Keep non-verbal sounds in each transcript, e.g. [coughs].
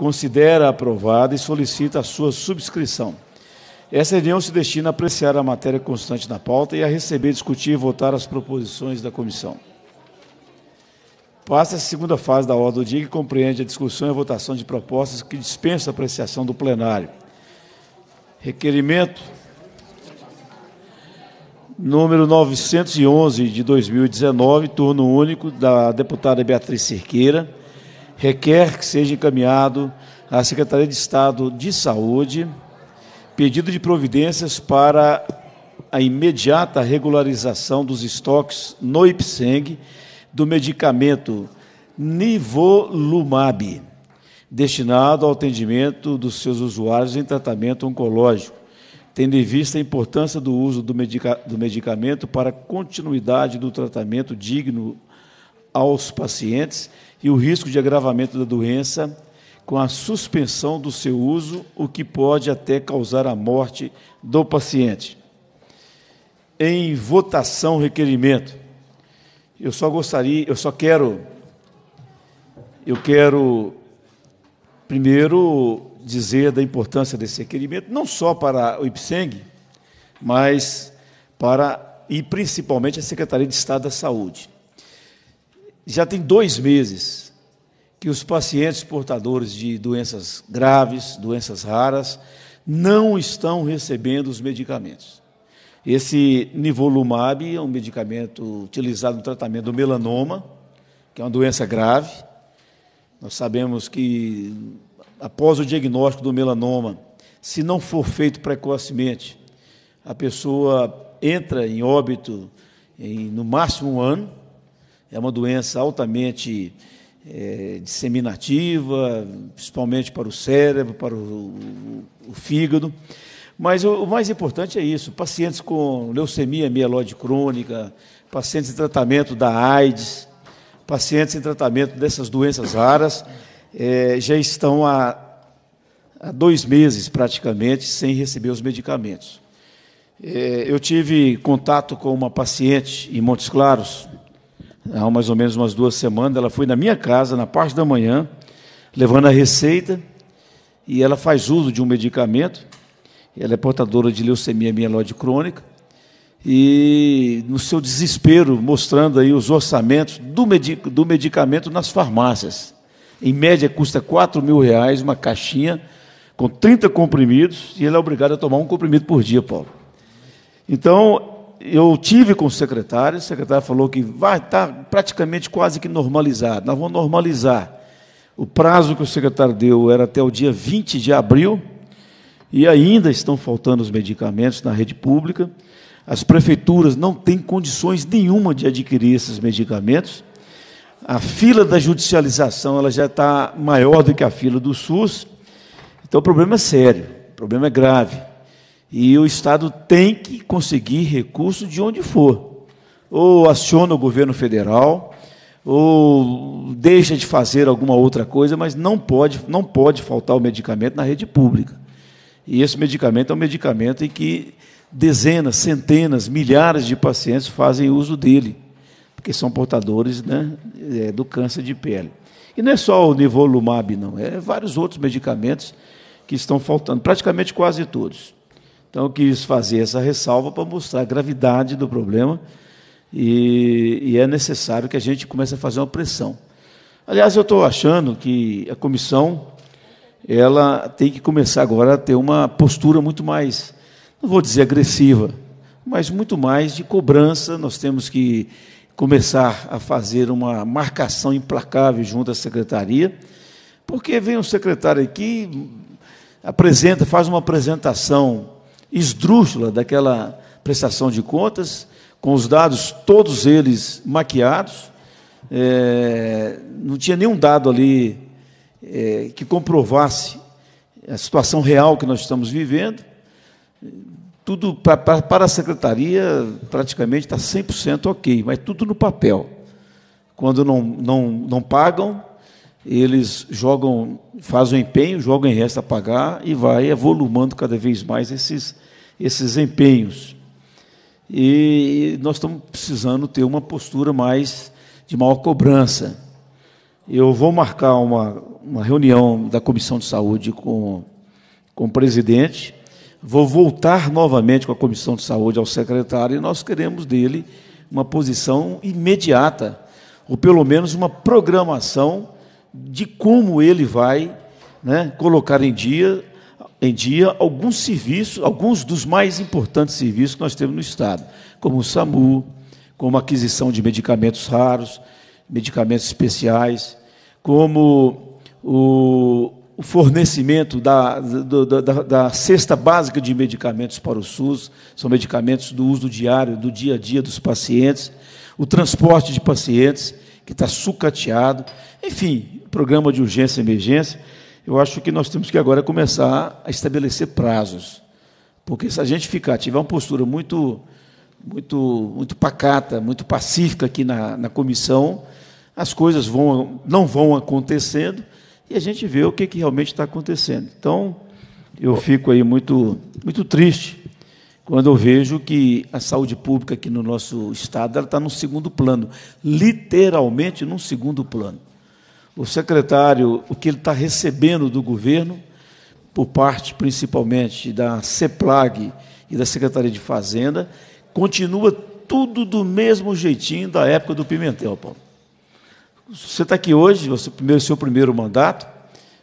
considera aprovada e solicita a sua subscrição. Essa reunião se destina a apreciar a matéria constante na pauta e a receber, discutir e votar as proposições da comissão. Passa a segunda fase da ordem do dia, que compreende a discussão e a votação de propostas que dispensa a apreciação do plenário. Requerimento número 911 de 2019, turno único, da deputada Beatriz Cerqueira requer que seja encaminhado à Secretaria de Estado de Saúde pedido de providências para a imediata regularização dos estoques no IPSENG do medicamento Nivolumab, destinado ao atendimento dos seus usuários em tratamento oncológico, tendo em vista a importância do uso do, medica do medicamento para continuidade do tratamento digno aos pacientes e o risco de agravamento da doença com a suspensão do seu uso, o que pode até causar a morte do paciente. Em votação, requerimento. Eu só gostaria, eu só quero, eu quero primeiro dizer da importância desse requerimento, não só para o IPSENG, mas para e principalmente a Secretaria de Estado da Saúde já tem dois meses que os pacientes portadores de doenças graves, doenças raras, não estão recebendo os medicamentos. Esse nivolumab é um medicamento utilizado no tratamento do melanoma, que é uma doença grave. Nós sabemos que após o diagnóstico do melanoma, se não for feito precocemente, a pessoa entra em óbito em no máximo um ano é uma doença altamente é, disseminativa, principalmente para o cérebro, para o, o, o fígado. Mas o, o, mais importante é isso: pacientes com leucemia mieloide crônica, pacientes em tratamento da AIDS, pacientes em tratamento dessas doenças raras, é, já estão há, há, dois meses praticamente sem receber os medicamentos. É, eu tive contato com uma paciente em Montes Claros, há mais ou menos umas duas semanas, ela foi na minha casa, na parte da manhã, levando a receita, e ela faz uso de um medicamento, ela é portadora de leucemia mieloide crônica, e no seu desespero, mostrando aí os orçamentos do, medic do medicamento nas farmácias. Em média custa 4 mil reais uma caixinha com 30 comprimidos, e ela é obrigada a tomar um comprimido por dia, Paulo. Então, eu tive com o secretário, o secretário falou que vai estar tá praticamente quase que normalizado. Nós vamos normalizar. O prazo que o secretário deu era até o dia 20 de abril, e ainda estão faltando os medicamentos na rede pública. As prefeituras não têm condições nenhuma de adquirir esses medicamentos. A fila da judicialização ela já está maior do que a fila do SUS. Então o problema é sério, o problema é grave. E o Estado tem que conseguir recurso de onde for. Ou aciona o governo federal, ou deixa de fazer alguma outra coisa, mas não pode, não pode faltar o medicamento na rede pública. E esse medicamento é um medicamento em que dezenas, centenas, milhares de pacientes fazem uso dele, porque são portadores né, é, do câncer de pele. E não é só o nivolumab, não, é vários outros medicamentos que estão faltando, praticamente quase todos. Então eu quis fazer essa ressalva para mostrar a gravidade do problema e, e é necessário que a gente comece a fazer uma pressão. Aliás, eu estou achando que a comissão ela tem que começar agora a ter uma postura muito mais, não vou dizer agressiva, mas muito mais de cobrança. Nós temos que começar a fazer uma marcação implacável junto à secretaria, porque vem um secretário aqui, apresenta, faz uma apresentação esdrúxula daquela prestação de contas, com os dados todos eles maquiados. É, não tinha nenhum dado ali é, que comprovasse a situação real que nós estamos vivendo. Tudo pra, pra, para a secretaria praticamente está 100% ok, mas tudo no papel. Quando não, não, não pagam, eles jogam, fazem o empenho, jogam em resta a pagar e vai evoluindo cada vez mais esses, esses empenhos. E nós estamos precisando ter uma postura mais de maior cobrança. Eu vou marcar uma, uma reunião da Comissão de Saúde com, com o presidente, vou voltar novamente com a Comissão de Saúde ao secretário e nós queremos dele uma posição imediata, ou pelo menos uma programação de como ele vai né, colocar em dia, em dia alguns serviços, alguns dos mais importantes serviços que nós temos no Estado, como o SAMU, como a aquisição de medicamentos raros, medicamentos especiais, como o, o fornecimento da, da, da, da, cesta básica de medicamentos para o SUS, são medicamentos do uso diário, do dia a dia dos pacientes, o transporte de pacientes, que está sucateado. Enfim, programa de urgência e emergência, eu acho que nós temos que agora começar a estabelecer prazos. Porque se a gente ficar, tiver uma postura muito muito muito pacata, muito pacífica aqui na, na comissão, as coisas vão, não vão acontecendo e a gente vê o que, que realmente está acontecendo. Então, eu fico aí muito, muito triste quando eu vejo que a saúde pública aqui no nosso estado está no segundo plano, literalmente no segundo plano o secretário, o que ele está recebendo do governo, por parte principalmente da CEPLAG e da Secretaria de Fazenda, continua tudo do mesmo jeitinho da época do Pimentel, Paulo. Você está aqui hoje, você primeiro seu primeiro mandato,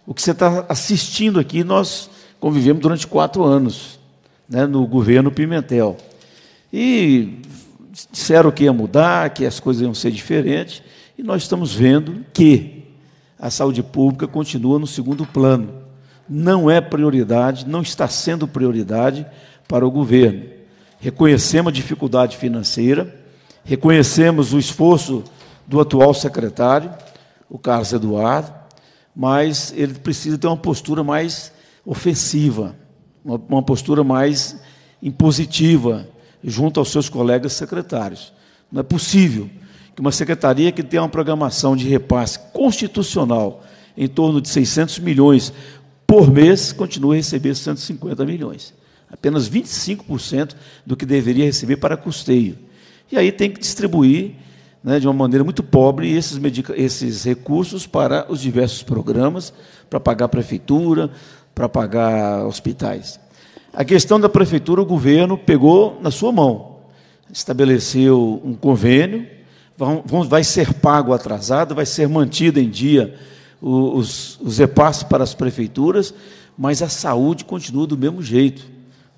o que você está assistindo aqui, nós convivemos durante quatro anos, né, no governo Pimentel. E disseram que ia mudar, que as coisas iam ser diferentes, e nós estamos vendo que a saúde pública continua no segundo plano. Não é prioridade, não está sendo prioridade para o governo. Reconhecemos a dificuldade financeira, reconhecemos o esforço do atual secretário, o Carlos Eduardo, mas ele precisa ter uma postura mais ofensiva, uma, postura mais impositiva junto aos seus colegas secretários. Não é possível uma secretaria que tem uma programação de repasse constitucional em torno de 600 milhões por mês, continua a receber 150 milhões. Apenas 25% do que deveria receber para custeio. E aí tem que distribuir né, de uma maneira muito pobre esses, esses recursos para os diversos programas, para pagar a prefeitura, para pagar hospitais. A questão da prefeitura, o governo pegou na sua mão, estabeleceu um convênio vão, vai ser pago atrasado, vai ser mantido em dia os, os repasses para as prefeituras, mas a saúde continua do mesmo jeito.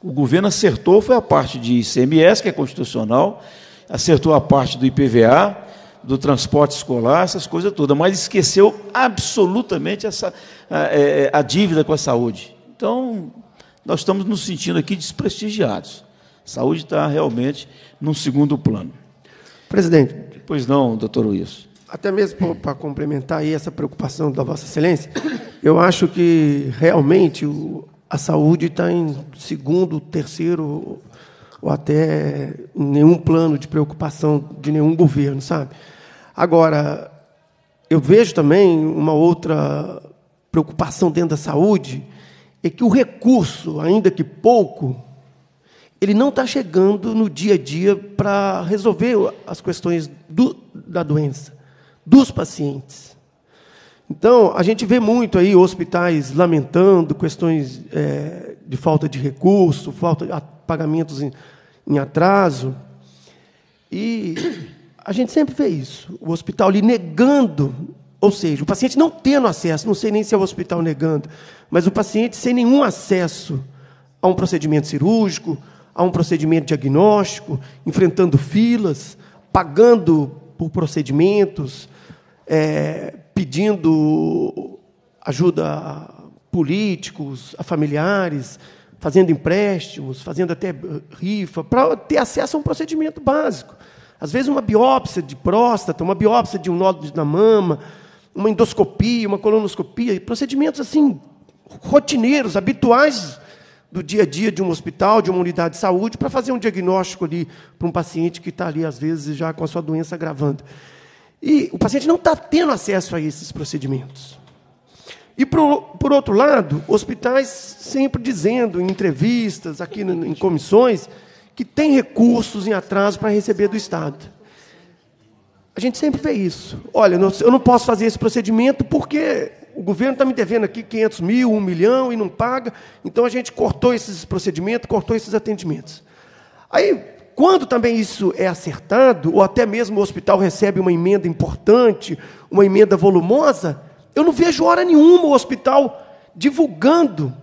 O governo acertou foi a parte de ICMS, que é constitucional, acertou a parte do IPVA, do transporte escolar, essas coisas todas, mas esqueceu absolutamente essa, a, é, é, a dívida com a saúde. Então, nós estamos nos sentindo aqui desprestigiados. A saúde está realmente num segundo plano. Presidente, Pois não, doutor Wilson. Até mesmo para complementar aí essa preocupação da Vossa Excelência, eu acho que realmente o, a saúde está em segundo, terceiro ou até nenhum plano de preocupação de nenhum governo, sabe? Agora, eu vejo também uma outra preocupação dentro da saúde, é que o recurso, ainda que pouco, ele não está chegando no dia a dia para resolver as questões do, da doença, dos pacientes. Então, a gente vê muito aí hospitais lamentando questões é, de falta de recurso, falta de pagamentos em, em atraso. E a gente sempre vê isso. O hospital lhe negando, ou seja, o paciente não tendo acesso, não sei nem se é o hospital negando, mas o paciente sem nenhum acesso a um procedimento cirúrgico, a um procedimento diagnóstico, enfrentando filas, pagando por procedimentos, é, pedindo ajuda a políticos, a familiares, fazendo empréstimos, fazendo até eh, rifa, para ter acesso a um procedimento básico. Às vezes, uma biópsia de próstata, uma biópsia de um nódulo na mama, uma endoscopia, uma colonoscopia, procedimentos assim rotineiros, habituais do dia a dia de um hospital, de uma unidade de saúde, para fazer um diagnóstico ali para um paciente que está ali, às vezes, já com a sua doença agravando. E o paciente não está tendo acesso a esses procedimentos. E, por, por outro lado, hospitais sempre dizendo em entrevistas, aqui em comissões, que tem recursos em atraso para receber do Estado. A gente sempre vê isso. Olha, eu não posso fazer esse procedimento porque o governo está me devendo aqui 500 mil, 1 milhão e não paga, então a gente cortou esses procedimentos, cortou esses atendimentos. Aí, quando também isso é acertado, ou até mesmo o hospital recebe uma emenda importante, uma emenda volumosa, eu não vejo hora nenhuma o hospital divulgando,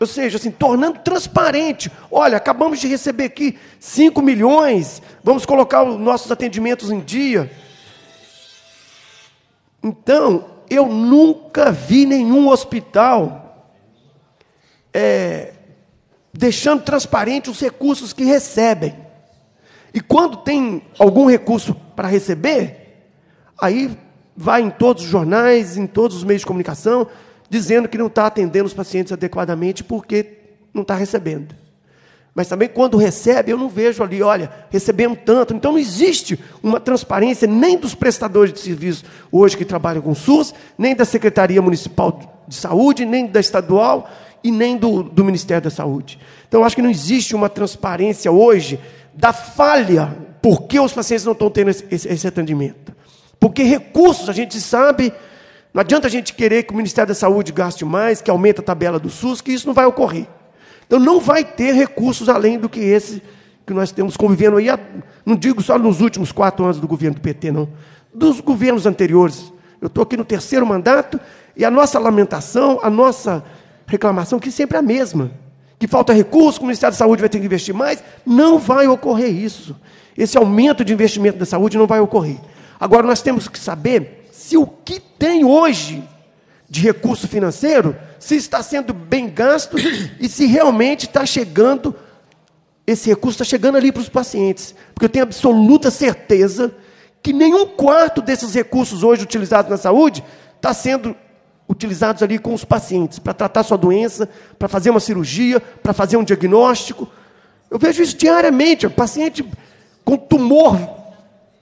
ou seja, assim, tornando transparente. Olha, acabamos de receber aqui 5 milhões, vamos colocar os nossos atendimentos em dia. Então, eu nunca vi nenhum hospital é, deixando transparente os recursos que recebem. E quando tem algum recurso para receber, aí vai em todos os jornais, em todos os meios de comunicação, dizendo que não está atendendo os pacientes adequadamente porque não está recebendo. Mas também quando recebe, eu não vejo ali, olha, recebemos tanto. Então não existe uma transparência nem dos prestadores de serviço hoje que trabalham com o SUS, nem da Secretaria Municipal de Saúde, nem da estadual e nem do, do Ministério da Saúde. Então acho que não existe uma transparência hoje da falha, por que os pacientes não estão tendo esse, esse, esse atendimento. Porque recursos, a gente sabe, não adianta a gente querer que o Ministério da Saúde gaste mais, que aumente a tabela do SUS, que isso não vai ocorrer. Então não vai ter recursos além do que esse que nós temos convivendo aí, não digo só nos últimos quatro anos do governo do PT, não, dos governos anteriores. Eu estou aqui no terceiro mandato e a nossa lamentação, a nossa reclamação, que sempre é a mesma. Que falta recurso, que o Ministério da Saúde vai ter que investir mais. Não vai ocorrer isso. Esse aumento de investimento da saúde não vai ocorrer. Agora, nós temos que saber se o que tem hoje de recurso financeiro, se está sendo bem gasto [coughs] e se realmente está chegando, esse recurso está chegando ali para os pacientes. Porque eu tenho absoluta certeza que nenhum quarto desses recursos hoje utilizados na saúde está sendo utilizados ali com os pacientes, para tratar sua doença, para fazer uma cirurgia, para fazer um diagnóstico. Eu vejo isso diariamente, paciente com tumor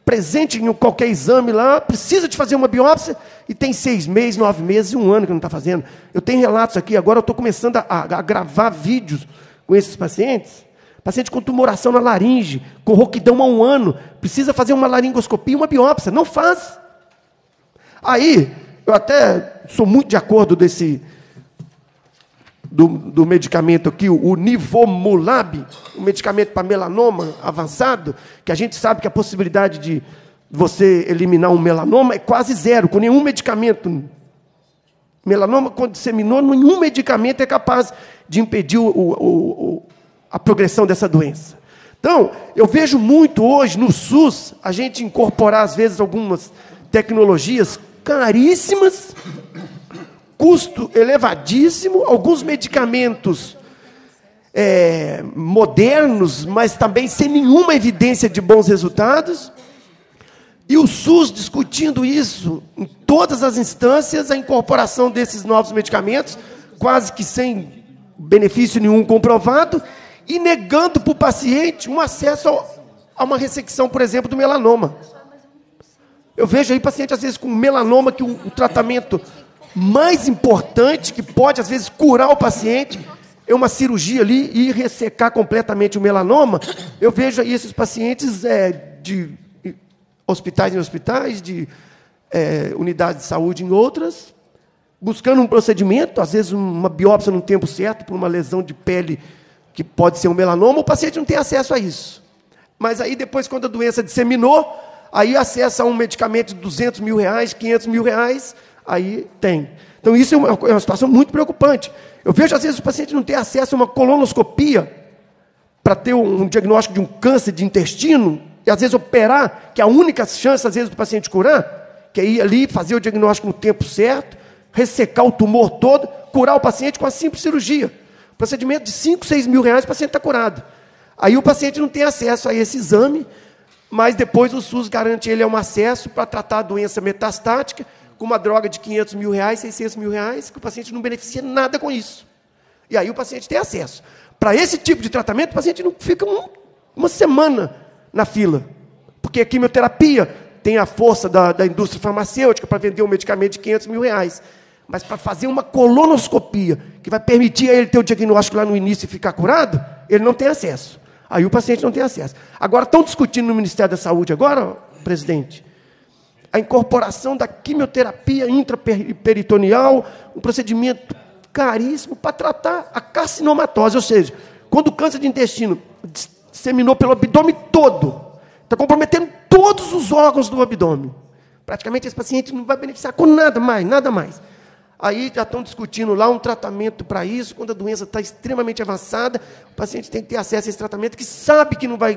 presente em qualquer exame lá, precisa de fazer uma biópsia e tem seis meses, nove meses, e um ano que não está fazendo. Eu tenho relatos aqui, agora eu estou começando a, a, gravar vídeos com esses pacientes. Paciente com tumoração na laringe, com roquidão há um ano, precisa fazer uma laringoscopia e uma biópsia, não faz. Aí, eu até sou muito de acordo desse, do, do medicamento aqui, o Nivomulab, um medicamento para melanoma avançado, que a gente sabe que a possibilidade de você eliminar um melanoma é quase zero, com nenhum medicamento. Melanoma, quando disseminou, nenhum medicamento é capaz de impedir o, o, o, a progressão dessa doença. Então, eu vejo muito hoje no SUS a gente incorporar, às vezes, algumas tecnologias caríssimas custo elevadíssimo, alguns medicamentos é, modernos, mas também sem nenhuma evidência de bons resultados. E o SUS discutindo isso em todas as instâncias, a incorporação desses novos medicamentos, quase que sem benefício nenhum comprovado, e negando para o paciente um acesso ao, a uma ressecção, por exemplo, do melanoma. Eu vejo aí paciente, às vezes, com melanoma, que o, o tratamento mais importante que pode, às vezes, curar o paciente é uma cirurgia ali e ressecar completamente o melanoma. Eu vejo aí esses pacientes é, de hospitais em hospitais, de é, unidades de saúde em outras, buscando um procedimento, às vezes uma biópsia no tempo certo, por uma lesão de pele que pode ser um melanoma, o paciente não tem acesso a isso. Mas aí depois, quando a doença disseminou, aí acessa um medicamento de 200 mil reais, 500 mil reais, aí tem. Então, isso é uma, é uma situação muito preocupante. Eu vejo, às vezes, o paciente não ter acesso a uma colonoscopia para ter um diagnóstico de um câncer de intestino, e às vezes operar, que é a única chance, às vezes, do paciente curar, que é ir ali, fazer o diagnóstico no tempo certo, ressecar o tumor todo, curar o paciente com a simples cirurgia. Procedimento de 5, 6 mil reais, o paciente está curado. Aí o paciente não tem acesso a esse exame, mas depois o SUS garante ele um acesso para tratar a doença metastática com uma droga de 500 mil reais, 600 mil reais, que o paciente não beneficia nada com isso. E aí o paciente tem acesso. Para esse tipo de tratamento, o paciente não fica um, uma semana na fila. Porque a quimioterapia tem a força da, da indústria farmacêutica para vender um medicamento de 500 mil reais. Mas para fazer uma colonoscopia, que vai permitir a ele ter o diagnóstico lá no início e ficar curado, ele não tem acesso. Aí o paciente não tem acesso. Agora, estão discutindo no Ministério da Saúde agora, presidente, a incorporação da quimioterapia intraperitoneal, um procedimento caríssimo para tratar a carcinomatose, ou seja, quando o câncer de intestino disseminou pelo abdômen todo, está comprometendo todos os órgãos do abdômen. Praticamente esse paciente não vai beneficiar com nada mais, nada mais. Aí já estão discutindo lá um tratamento para isso, quando a doença está extremamente avançada, o paciente tem que ter acesso a esse tratamento que sabe que não vai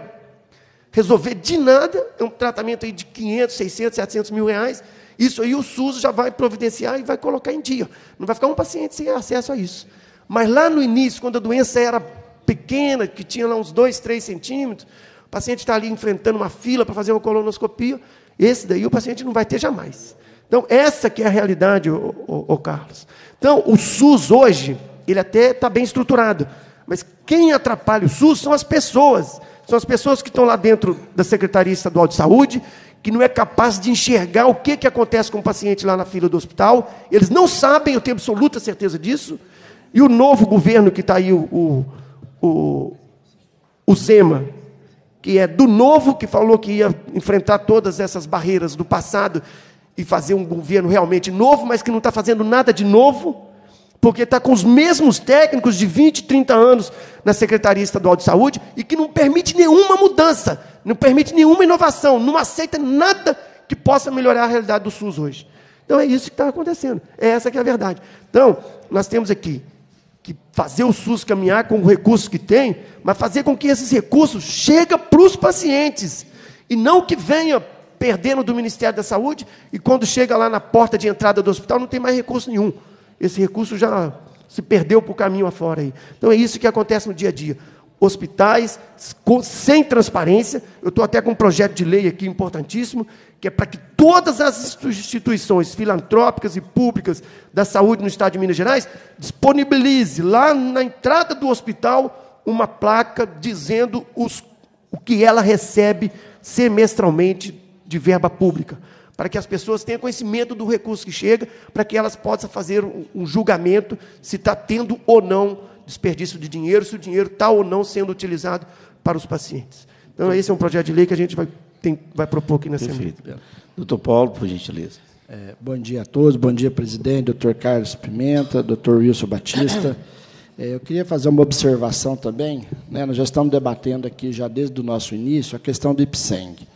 resolver de nada, é um tratamento aí de 500, 600, 700 mil reais, isso aí o SUS já vai providenciar e vai colocar em dia. Não vai ficar um paciente sem acesso a isso. Mas lá no início, quando a doença era pequena, que tinha lá uns 2, 3 centímetros, o paciente está ali enfrentando uma fila para fazer uma colonoscopia, esse daí o paciente não vai ter jamais. Então, essa que é a realidade, ô, ô, ô Carlos. Então, o SUS hoje, ele até está bem estruturado, mas quem atrapalha o SUS são as pessoas são as pessoas que estão lá dentro da Secretaria Estadual de Saúde, que não é capaz de enxergar o que, que acontece com o paciente lá na fila do hospital. Eles não sabem, eu tenho absoluta certeza disso. E o novo governo que está aí, o, o, o Zema, que é do novo, que falou que ia enfrentar todas essas barreiras do passado e fazer um governo realmente novo, mas que não está fazendo nada de novo porque está com os mesmos técnicos de 20, 30 anos na Secretaria Estadual de Saúde e que não permite nenhuma mudança, não permite nenhuma inovação, não aceita nada que possa melhorar a realidade do SUS hoje. Então é isso que está acontecendo, é essa que é a verdade. Então, nós temos aqui que fazer o SUS caminhar com os recursos que tem, mas fazer com que esses recursos cheguem para os pacientes e não que venha perdendo do Ministério da Saúde e quando chega lá na porta de entrada do hospital não tem mais recurso nenhum esse recurso já se perdeu para o caminho afora. Aí. Então é isso que acontece no dia a dia. Hospitais com, sem transparência. Eu estou até com um projeto de lei aqui importantíssimo, que é para que todas as instituições filantrópicas e públicas da saúde no estado de Minas Gerais disponibilize lá na entrada do hospital uma placa dizendo os, o que ela recebe semestralmente de verba pública para que as pessoas tenham conhecimento do recurso que chega, para que elas possam fazer um julgamento se está tendo ou não desperdício de dinheiro, se o dinheiro está ou não sendo utilizado para os pacientes. Então, esse é um projeto de lei que a gente vai, tem, vai propor aqui na Perfeito, Doutor Paulo, por gentileza. É, bom dia a todos, bom dia, presidente, doutor Carlos Pimenta, doutor Wilson Batista. É, eu queria fazer uma observação também. Né, nós já estamos debatendo aqui, já desde o nosso início, a questão do IPSENG.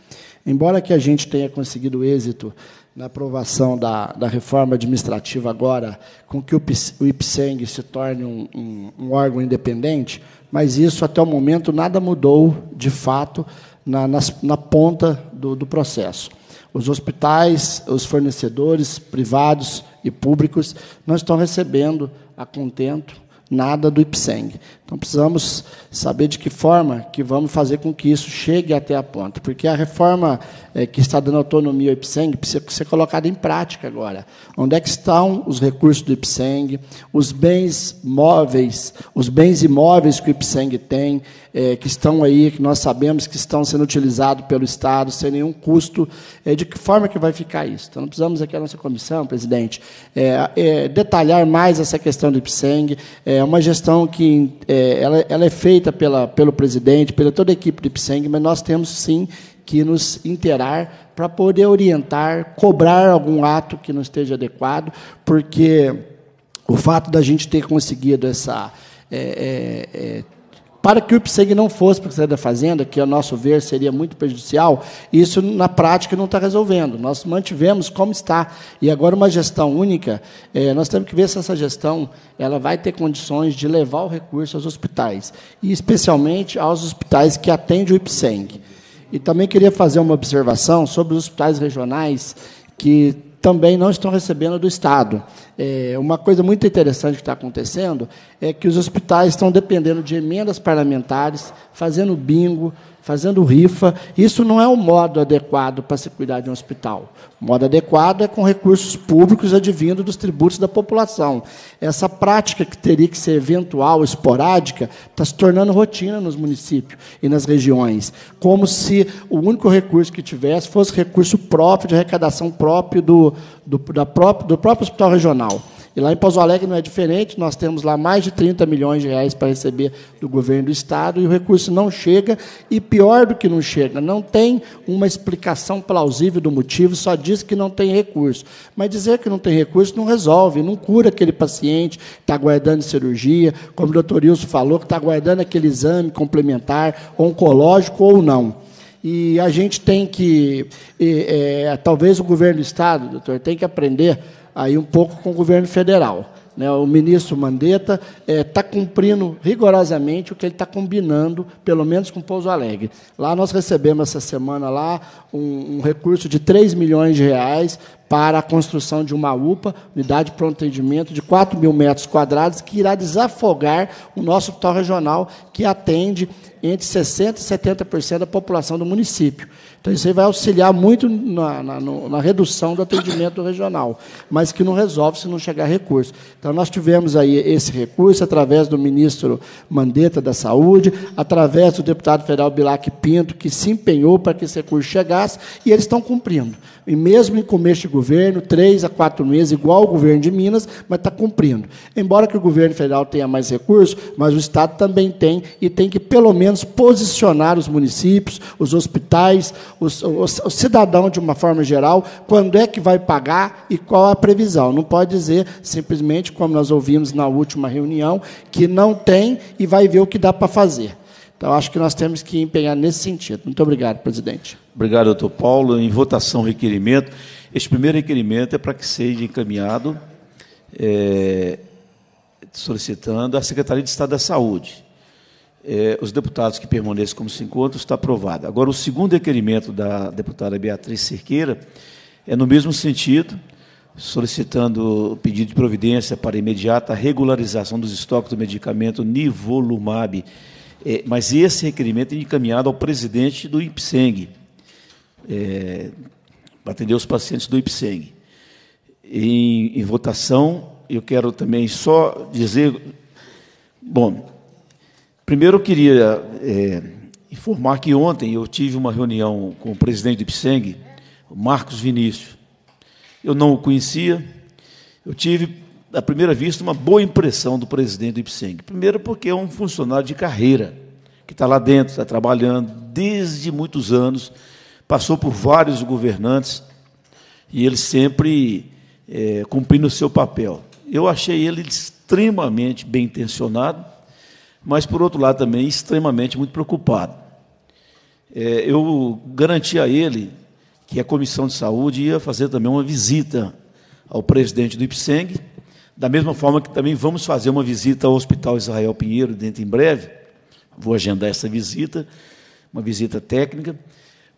Embora que a gente tenha conseguido êxito na aprovação da, da reforma administrativa agora, com que o, o IPSENG se torne um, um, um, órgão independente, mas isso, até o momento, nada mudou, de fato, na, na, na ponta do, do processo. Os hospitais, os fornecedores privados e públicos não estão recebendo a contento nada do IPSENG. Então precisamos saber de que forma que vamos fazer com que isso chegue até a ponta, porque a reforma é, que está dando autonomia ao IPSENG precisa ser colocada em prática agora. Onde é que estão os recursos do IPSENG, os bens móveis, os bens imóveis que o IPSENG tem, é, que estão aí, que nós sabemos que estão sendo utilizados pelo Estado sem nenhum custo, é, de que forma que vai ficar isso? Então precisamos aqui a nossa comissão, presidente, detalhar mais essa questão do IPSENG, é, é uma gestão que é, ela, ela, é feita pela, pelo presidente, pela toda a equipe do IPSENG, mas nós temos sim que nos interar para poder orientar, cobrar algum ato que não esteja adequado, porque o fato da gente ter conseguido essa. É, é, é para que o IPSEG não fosse para o Secretaria da Fazenda, que, a nosso ver, seria muito prejudicial, isso, na prática, não está resolvendo. Nós mantivemos como está. E agora, uma gestão única, eh, nós temos que ver se essa gestão ela vai ter condições de levar o recurso aos hospitais, e especialmente aos hospitais que atendem o IPSEG. E também queria fazer uma observação sobre os hospitais regionais que também não estão recebendo do Estado. É, uma coisa muito interessante que está acontecendo é que os hospitais estão dependendo de emendas parlamentares, fazendo bingo, fazendo rifa. Isso não é o um modo adequado para se cuidar de um hospital. O modo adequado é com recursos públicos advindo dos tributos da população. Essa prática que teria que ser eventual, esporádica, está se tornando rotina nos municípios e nas regiões, como se o único recurso que tivesse fosse recurso próprio, de arrecadação próprio do, do, da próprio, do próprio hospital regional. E lá em Pouso Alegre não é diferente, nós temos lá mais de 30 milhões de reais para receber do governo do Estado e o recurso não chega, e pior do que não chega, não tem uma explicação plausível do motivo, só diz que não tem recurso. Mas dizer que não tem recurso não resolve, não cura aquele paciente que está aguardando cirurgia, como o doutor Wilson falou, que está aguardando aquele exame complementar, oncológico ou não. E a gente tem que, é, é, talvez o governo do Estado, doutor, tem que aprender aí um pouco com o governo federal. Né? O ministro Mandetta está eh, é, cumprindo rigorosamente o que ele está combinando, pelo menos com Pouso Alegre. Lá nós recebemos essa semana lá um, um recurso de 3 milhões de reais para a construção de uma UPA, unidade de pronto atendimento, de 4 mil metros quadrados, que irá desafogar o nosso hospital regional, que atende entre 60% e 70% da população do município. Então, isso aí vai auxiliar muito na, na, na redução do atendimento regional, mas que não resolve se não chegar recurso. Então, nós tivemos aí esse recurso através do ministro Mandetta da Saúde, através do deputado federal Bilac Pinto, que se empenhou para que esse recurso chegasse, e eles estão cumprindo. E mesmo em começo de governo, três a quatro meses, igual o governo de Minas, mas está cumprindo. Embora que o governo federal tenha mais recursos, mas o Estado também tem e tem que, pelo menos, posicionar os municípios, os hospitais, o, o cidadão, de uma forma geral, quando é que vai pagar e qual a previsão. Não pode dizer simplesmente, como nós ouvimos na última reunião, que não tem e vai ver o que dá para fazer. Então, acho que nós temos que empenhar nesse sentido. Muito obrigado, presidente. Obrigado, doutor Paulo. Em votação, requerimento. Este primeiro requerimento é para que seja encaminhado, é, solicitando à Secretaria de Estado da Saúde é, os deputados que permaneçam como se encontram, está aprovado. Agora, o segundo requerimento da deputada Beatriz Cerqueira é no mesmo sentido, solicitando pedido de providência para imediata regularização dos estoques do medicamento Nivolumab. É, mas esse requerimento é encaminhado ao presidente do IPSENG, é, para atender os pacientes do IPSENG. Em, em votação, eu quero também só dizer. Bom, Primeiro eu queria é, informar que ontem eu tive uma reunião com o presidente do IPSENG, Marcos Vinícius. Eu não o conhecia, eu tive, à primeira vista, uma boa impressão do presidente do IPSENG. Primeiro porque é um funcionário de carreira, que está lá dentro, está trabalhando desde muitos anos, passou por vários governantes, e ele sempre é, cumprindo o seu papel. Eu achei ele extremamente bem intencionado, mas, por outro lado, também extremamente muito preocupado. É, eu garanti a ele que a Comissão de Saúde ia fazer também uma visita ao presidente do IPSENG, da mesma forma que também vamos fazer uma visita ao Hospital Israel Pinheiro dentro em breve. Vou agendar essa visita, uma visita técnica.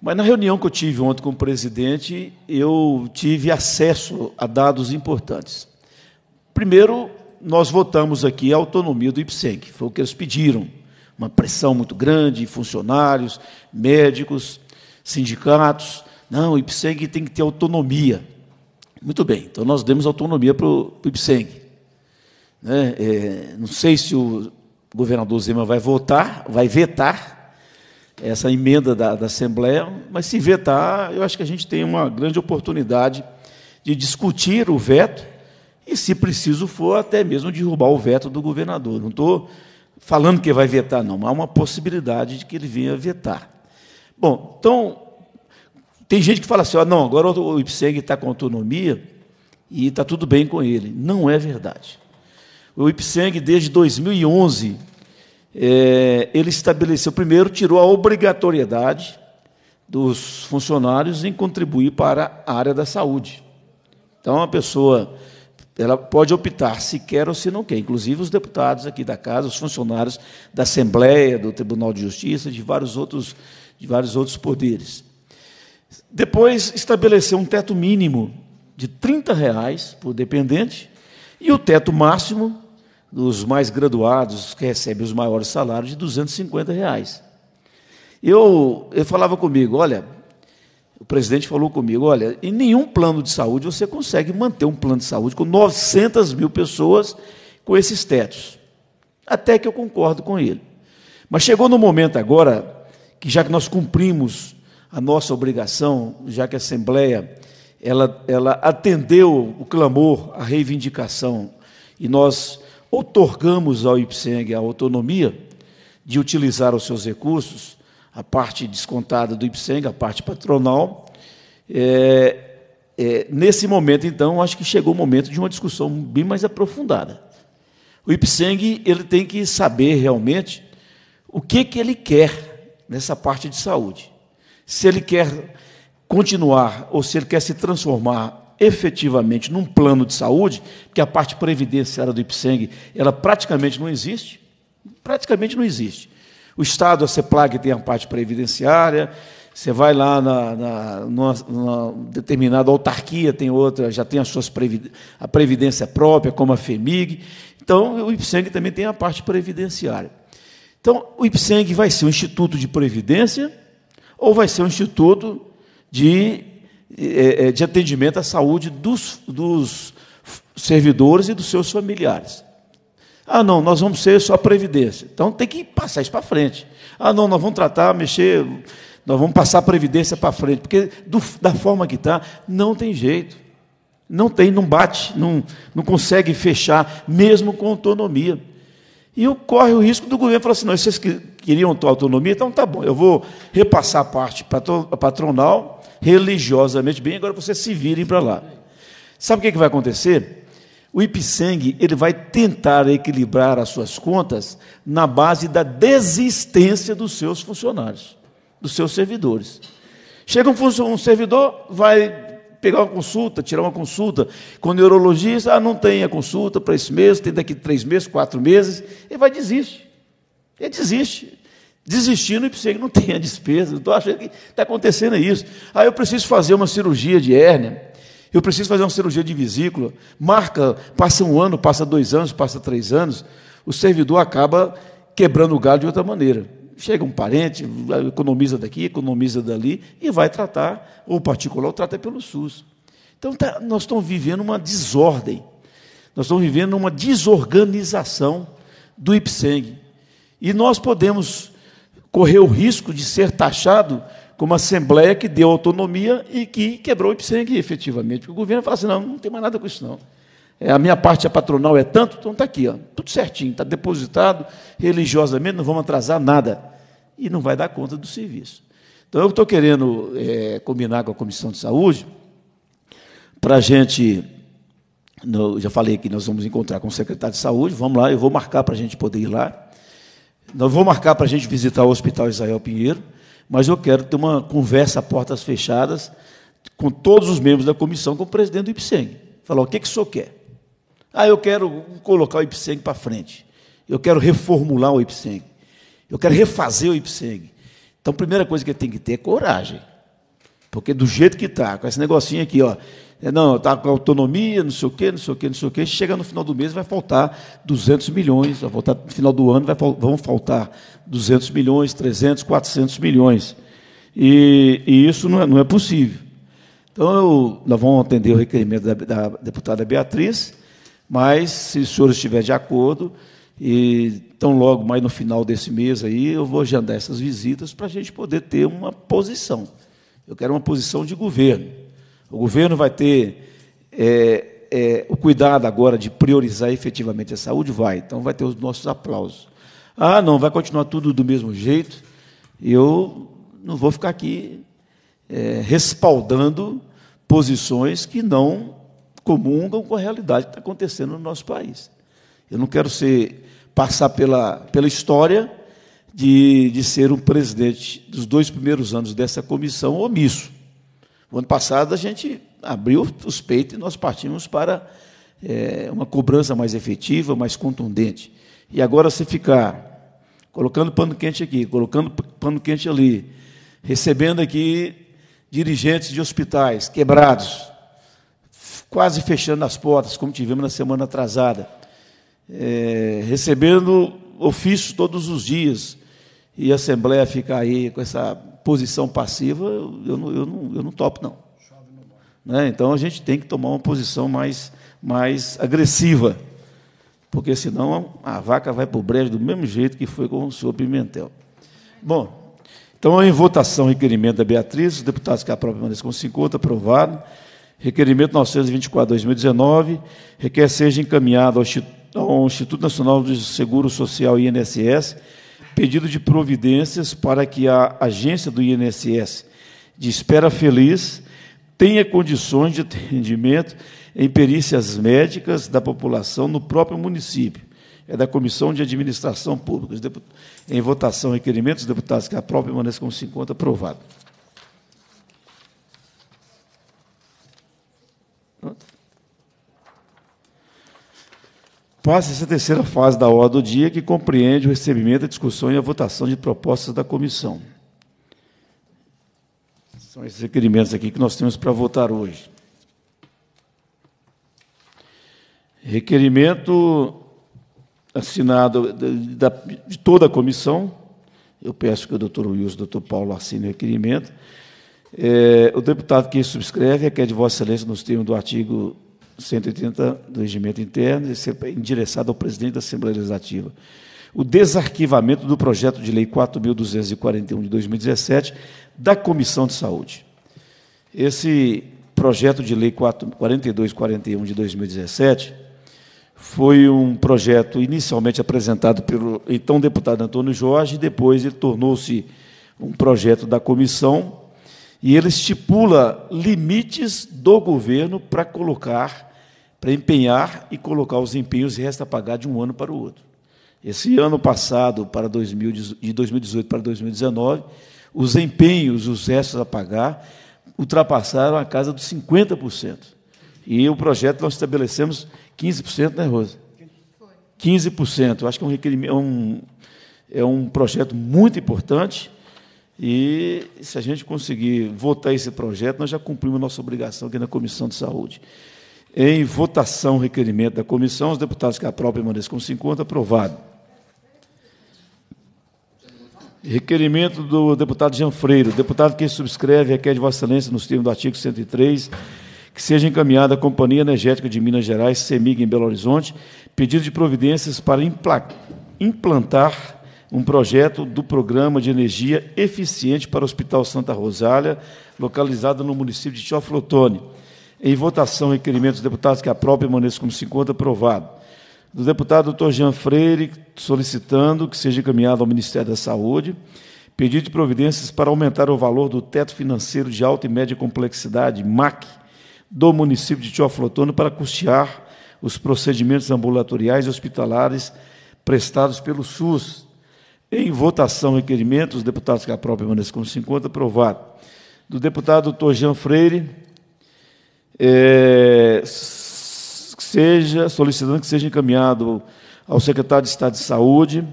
Mas na reunião que eu tive ontem com o presidente, eu tive acesso a dados importantes. Primeiro, nós votamos aqui a autonomia do IPSEG, foi o que eles pediram. Uma pressão muito grande, funcionários, médicos, sindicatos. Não, o IPSEG tem que ter autonomia. Muito bem, então nós demos autonomia para o IPSEG. Né? É, não sei se o governador Zema vai votar, vai vetar essa emenda da, da Assembleia, mas se vetar, eu acho que a gente tem uma grande oportunidade de discutir o veto e, se preciso for, até mesmo derrubar o veto do governador. Não estou falando que vai vetar, não, mas há uma possibilidade de que ele venha vetar. Bom, então, tem gente que fala assim: ah, não, agora o IPSEG está com autonomia e está tudo bem com ele. Não é verdade. O IPSEG, desde 2011, é, ele estabeleceu, primeiro, tirou a obrigatoriedade dos funcionários em contribuir para a área da saúde. Então, a pessoa ela pode optar se quer ou se não quer. Inclusive os deputados aqui da casa, os funcionários da Assembleia, do Tribunal de Justiça, de vários outros, de vários outros poderes. Depois estabeleceu um teto mínimo de R$ reais por dependente e o teto máximo dos mais graduados, que recebem os maiores salários, de R$ 250. Reais. Eu, eu falava comigo, olha, o presidente falou comigo: olha, em nenhum plano de saúde você consegue manter um plano de saúde com 900 mil pessoas com esses tetos. Até que eu concordo com ele. Mas chegou no momento agora que, já que nós cumprimos a nossa obrigação, já que a Assembleia ela, ela atendeu o clamor, a reivindicação, e nós otorgamos ao IPSENG a autonomia de utilizar os seus recursos, a parte descontada do IPSENG, a parte patronal. É, é, nesse momento, então, acho que chegou o momento de uma discussão bem mais aprofundada. O IPSENG ele tem que saber realmente o que, que ele quer nessa parte de saúde. Se ele quer continuar ou se ele quer se transformar efetivamente num plano de saúde, que a parte previdenciária do IPSENG, ela praticamente não existe, praticamente não existe. O Estado, a CEPLAG tem a parte previdenciária, você vai lá na, na, numa, numa determinada autarquia, tem outra, já tem as suas a previdência própria, como a FEMIG. Então, o IPSENG também tem a parte previdenciária. Então, o IPSENG vai ser um instituto de previdência ou vai ser um instituto de, é, é, de atendimento à saúde dos, dos servidores e dos seus familiares. Ah, não, nós vamos ser só previdência. Então tem que passar isso para frente. Ah, não, nós vamos tratar, mexer, nós vamos passar a previdência para frente, porque do, da forma que está, não tem jeito. Não tem, não bate, não, não consegue fechar, mesmo com autonomia. E ocorre o risco do governo falar assim: não, vocês queriam tua autonomia, então tá bom, eu vou repassar a parte patronal religiosamente bem, agora vocês se virem para lá. Sabe o que, é que vai acontecer? O Ipseng ele vai tentar equilibrar as suas contas na base da desistência dos seus funcionários, dos seus servidores. Chega um, um servidor, vai pegar uma consulta, tirar uma consulta com o neurologista, ah, não tem a consulta para esse mês, tem daqui três meses, quatro meses, ele vai desiste. Ele desiste. Desistindo, o Ipseng não [laughs] tem a despesa. Estou achando que está acontecendo isso. Ah, eu preciso fazer uma cirurgia de hérnia. Eu preciso fazer uma cirurgia de vesícula. Marca, passa um ano, passa dois anos, passa três anos. O servidor acaba quebrando o galho de outra maneira. Chega um parente, economiza daqui, economiza dali e vai tratar, ou particular, ou trata pelo SUS. Então, tá, nós estamos vivendo uma desordem. Nós estamos vivendo uma desorganização do IPSENG. E nós podemos correr o risco de ser taxado com uma Assembleia que deu autonomia e que quebrou o IPSENG efetivamente. O governo fala assim, não, não tem mais nada com isso não. É, a minha parte a patronal é tanto, então está aqui, ó, tudo certinho, está depositado religiosamente, não vamos atrasar nada. E não vai dar conta do serviço. Então, eu estou querendo é, combinar com a Comissão de Saúde para a gente no, já falei que nós vamos encontrar com o secretário de saúde, vamos lá, eu vou marcar para a gente poder ir lá. Nós vou marcar para a gente visitar o Hospital Israel Pinheiro, mas eu quero ter uma conversa a portas fechadas com todos os membros da comissão, com o presidente do IPSENG. Falar, o que, que o senhor quer? Ah, eu quero colocar o IPSENG para frente. Eu quero reformular o IPSENG. Eu quero refazer o IPSENG. Então, a primeira coisa que tem que ter é coragem. Porque do jeito que está, com esse negocinho aqui, ó, é, não, está com autonomia, não sei o quê, não sei o quê, não sei o quê. Chega no final do mês, vai faltar 200 milhões, vai faltar, no final do ano vai, vão faltar 200 milhões, 300, 400 milhões. E, e isso não é, não é possível. Então, eu, nós vamos atender o requerimento da, da deputada Beatriz, mas, se os senhores estiverem de acordo, e tão logo mais no final desse mês aí, eu vou agendar essas visitas para a gente poder ter uma posição. Eu quero uma posição de governo. O governo vai ter é, é, o cuidado agora de priorizar efetivamente a saúde? Vai. Então vai ter os nossos aplausos. Ah, não, vai continuar tudo do mesmo jeito. Eu não vou ficar aqui é, respaldando posições que não comungam com a realidade que está acontecendo no nosso país. Eu não quero ser passar pela, pela história de, de ser um presidente dos dois primeiros anos dessa comissão omisso. O ano passado a gente abriu os peitos e nós partimos para é, uma cobrança mais efetiva, mais contundente. E agora se ficar colocando pano quente aqui, colocando pano quente ali, recebendo aqui dirigentes de hospitais quebrados, quase fechando as portas, como tivemos na semana atrasada, é, recebendo ofícios todos os dias e a Assembleia ficar aí com essa posição passiva, eu não, eu não, eu não topo, não. Né? Então a gente tem que tomar uma posição mais, mais agressiva, porque senão a vaca vai para o brejo do mesmo jeito que foi com o senhor Pimentel. Bom, então, em votação, requerimento da Beatriz, os deputados que aprovam permaneçam com 50, aprovado. Requerimento 924-2019, requer seja encaminhado ao Instituto Nacional de Seguro Social, INSS, pedido de providências para que a agência do INSS de espera feliz tenha condições de atendimento em perícias médicas da população no próprio município. É da Comissão de Administração Pública. Em votação, requerimentos, deputados que a permaneça como com 50 aprovado. Passa essa terceira fase da ordem do dia, que compreende o recebimento, a discussão e a votação de propostas da comissão. São esses requerimentos aqui que nós temos para votar hoje. Requerimento assinado de toda a comissão. Eu peço que o doutor Wilson e o doutor Paulo assinem o requerimento. É, o deputado que subscreve requer é é de Vossa Excelência, nos termos do artigo 180 do regimento interno, e ser endereçado ao presidente da Assembleia Legislativa. O desarquivamento do projeto de lei 4.241 de 2017 da Comissão de Saúde. Esse projeto de lei 4241 de 2017 foi um projeto inicialmente apresentado pelo então deputado Antônio Jorge, e depois ele tornou-se um projeto da comissão e ele estipula limites do governo para colocar, para empenhar e colocar os empenhos e resta pagar de um ano para o outro. Esse ano passado, para 2000, de 2018 para 2019, os empenhos, os restos a pagar, ultrapassaram a casa dos 50%. E o projeto nós estabelecemos 15%, né, Rosa? 15%. Acho que é um, é um, é um projeto muito importante e se a gente conseguir votar esse projeto, nós já cumprimos nossa obrigação aqui na Comissão de Saúde. Em votação, requerimento da comissão, os deputados que aprovam permaneçam com 50, aprovado. Requerimento do deputado Jean Freire. Deputado que subscreve requer de Vossa Excelência, nos termos do artigo 103, que seja encaminhada à Companhia Energética de Minas Gerais, CEMIG, em Belo Horizonte, pedido de providências para implantar um projeto do Programa de Energia Eficiente para o Hospital Santa Rosália, localizado no município de Tioflotone. Em votação, requerimento dos deputados que própria permaneça como se encontra aprovado. Do deputado Dr. Jean Freire, solicitando que seja encaminhado ao Ministério da Saúde pedido de providências para aumentar o valor do teto financeiro de alta e média complexidade, MAC, do município de Tioflotone para custear os procedimentos ambulatoriais e hospitalares prestados pelo SUS. Em votação, requerimento, os deputados que aprovam permaneçam como se encontra, aprovado. Do deputado Tojan Freire, é, seja solicitando que seja encaminhado ao secretário de Estado de Saúde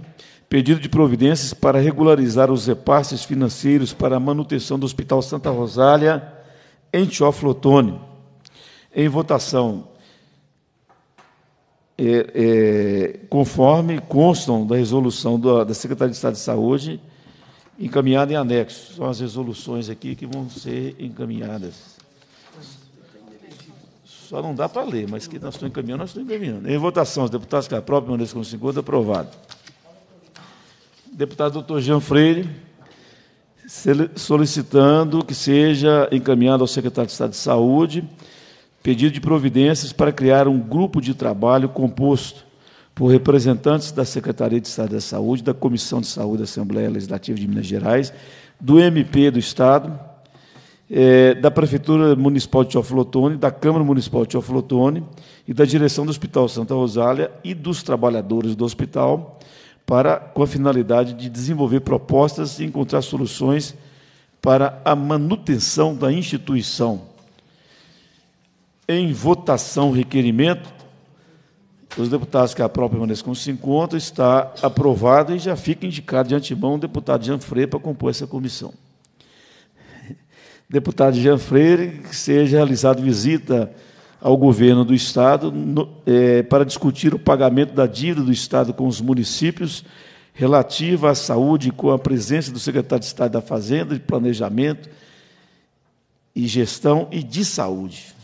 pedido de providências para regularizar os repasses financeiros para a manutenção do Hospital Santa Rosália em Teófilo Em votação, é, é, conforme constam da resolução da, da, Secretaria de Estado de Saúde, encaminhada em anexo. São as resoluções aqui que vão ser encaminhadas. Só não dá para ler, mas que nós estamos encaminhando, nós estamos encaminhando. Em votação, os deputados que a própria permaneçam com 50, aprovado. Deputado doutor Jean Freire, solicitando que seja encaminhado ao secretário de Estado de Saúde pedido de providências para criar um grupo de trabalho composto por representantes da Secretaria de Estado da Saúde, da Comissão de Saúde da Assembleia Legislativa de Minas Gerais, do MP do Estado, é, da Prefeitura Municipal de Teoflotone, da Câmara Municipal de Teoflotone e da direção do Hospital Santa Rosália e dos trabalhadores do hospital, para, com a finalidade de desenvolver propostas e encontrar soluções para a manutenção da instituição em votação, o requerimento. Os deputados que própria permaneçam com cinco contra. Está aprovado e já fica indicado de antemão o deputado Jean Freire para compor essa comissão. Deputado Jean Freire, que seja realizada visita ao governo do Estado no, é, para discutir o pagamento da dívida do Estado com os municípios relativa à saúde, com a presença do secretário de Estado da Fazenda, de Planejamento e Gestão e de Saúde.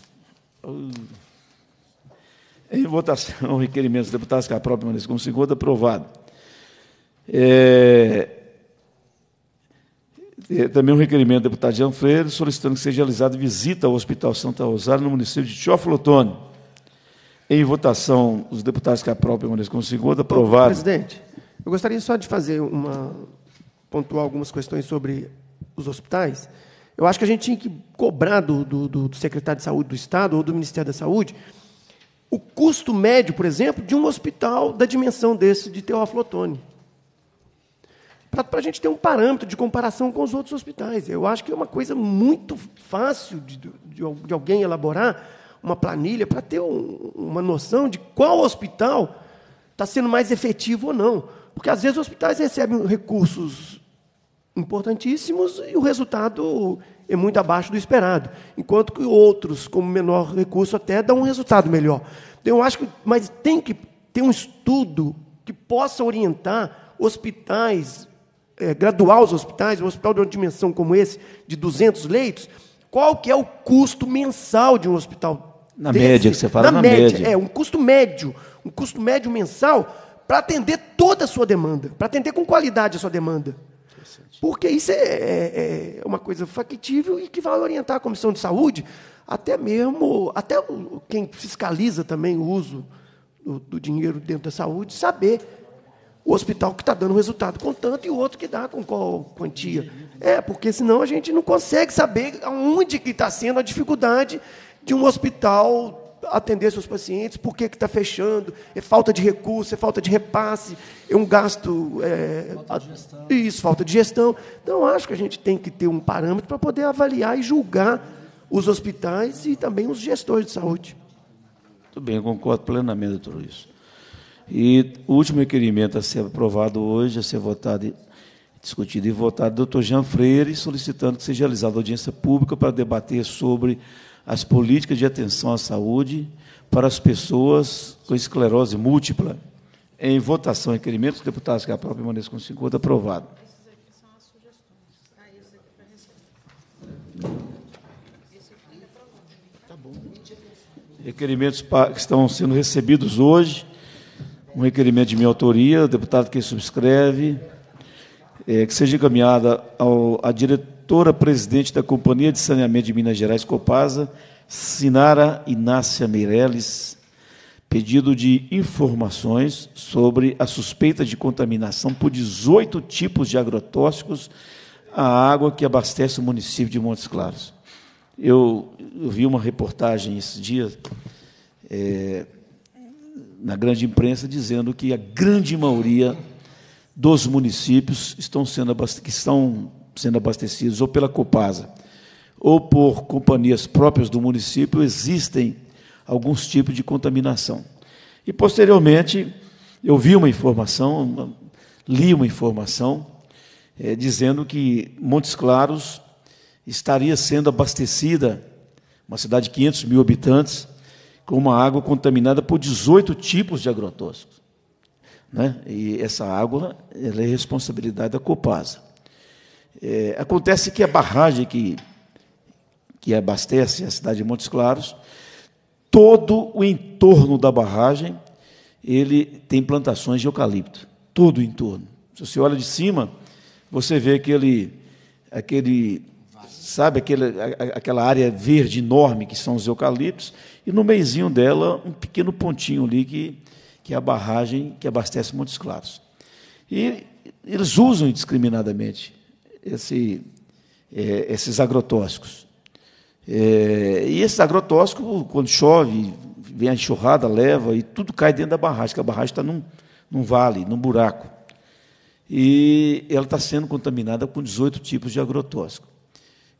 Em votação, o [laughs] requerimento dos deputados que a própria como segundo, aprovado. É, é, também um requerimento do deputado Jean Freire, solicitando que seja realizada visita ao Hospital Santa Rosário, no município de Teófilo Em votação, os deputados que a própria maneira o segundo, aprovado. Presidente, eu gostaria só de fazer uma. pontuar algumas questões sobre os hospitais. Eu acho que a gente tinha que cobrar do, do, do secretário de saúde do Estado ou do Ministério da Saúde o custo médio, por exemplo, de um hospital da dimensão desse de Teófilo Para a gente ter um parâmetro de comparação com os outros hospitais. Eu acho que é uma coisa muito fácil de, de, de alguém elaborar uma planilha para ter um, uma noção de qual hospital está sendo mais efetivo ou não. Porque, às vezes, hospitais recebem recursos importantíssimos e o resultado é muito abaixo do esperado, enquanto que outros, com menor recurso, até dão um resultado melhor. Então, eu acho que, mas tem que ter um estudo que possa orientar hospitais, é, graduar os hospitais, um hospital de uma dimensão como esse, de 200 leitos, qual que é o custo mensal de um hospital Na desse? média, que você fala, na, na média, média. É, um custo médio, um custo médio mensal para atender toda a sua demanda, para atender com qualidade a sua demanda. Porque isso é, é, é, uma coisa factível e que vai orientar a comissão de saúde, até mesmo, até o, quem fiscaliza também o uso do, do, dinheiro dentro da saúde, saber o hospital que está dando resultado com tanto e o outro que dá com qual quantia. É, porque senão a gente não consegue saber onde que está sendo a dificuldade de um hospital atender seus pacientes, por que está fechando, é falta de recurso, é falta de repasse, é um gasto. É, falta de gestão. Isso, falta de gestão. Então, acho que a gente tem que ter um parâmetro para poder avaliar e julgar os hospitais e também os gestores de saúde. Muito bem, eu concordo plenamente, doutor isso. E o último requerimento a ser aprovado hoje, a ser votado, discutido e votado, doutor Jean Freire, solicitando que seja realizada audiência pública para debater sobre as políticas de atenção à saúde para as pessoas com esclerose múltipla. Em votação, requerimento dos deputados que a própria permaneça com 50, aprovado. Requerimentos que estão sendo recebidos hoje. Um requerimento de minha autoria, deputado que subscreve, é, que seja encaminhada ao, à diretora diretora presidente da Companhia de Saneamento de Minas Gerais, Copasa, Sinara Inácia Meireles, pedido de informações sobre a suspeita de contaminação por 18 tipos de agrotóxicos à água que abastece o município de Montes Claros. Eu, eu vi uma reportagem esses dias é, na grande imprensa dizendo que a grande maioria dos municípios estão sendo que estão sendo abastecidos ou pela Copasa ou por companhias próprias do município, existem alguns tipos de contaminação. E, posteriormente, eu vi uma informação, li uma informação, é, dizendo que Montes Claros estaria sendo abastecida, uma cidade de 500 mil habitantes, com uma água contaminada por 18 tipos de agrotóxicos. Né? E essa água é responsabilidade da Copasa. É, acontece que a barragem que, que abastece a cidade de Montes Claros, todo o entorno da barragem, ele tem plantações de eucalipto, todo o entorno. Se você olha de cima, você vê aquele, aquele sabe, aquele, aquela área verde enorme que são os eucaliptos, e no meizinho dela, um pequeno pontinho ali que, que é a barragem que abastece Montes Claros. E eles usam indiscriminadamente esse, é, esses agrotóxicos. É, e esses agrotóxicos, quando chove, vem a enxurrada, leva e tudo cai dentro da barragem, que a barragem está num, num vale, num buraco. E ela está sendo contaminada com 18 tipos de agrotóxico.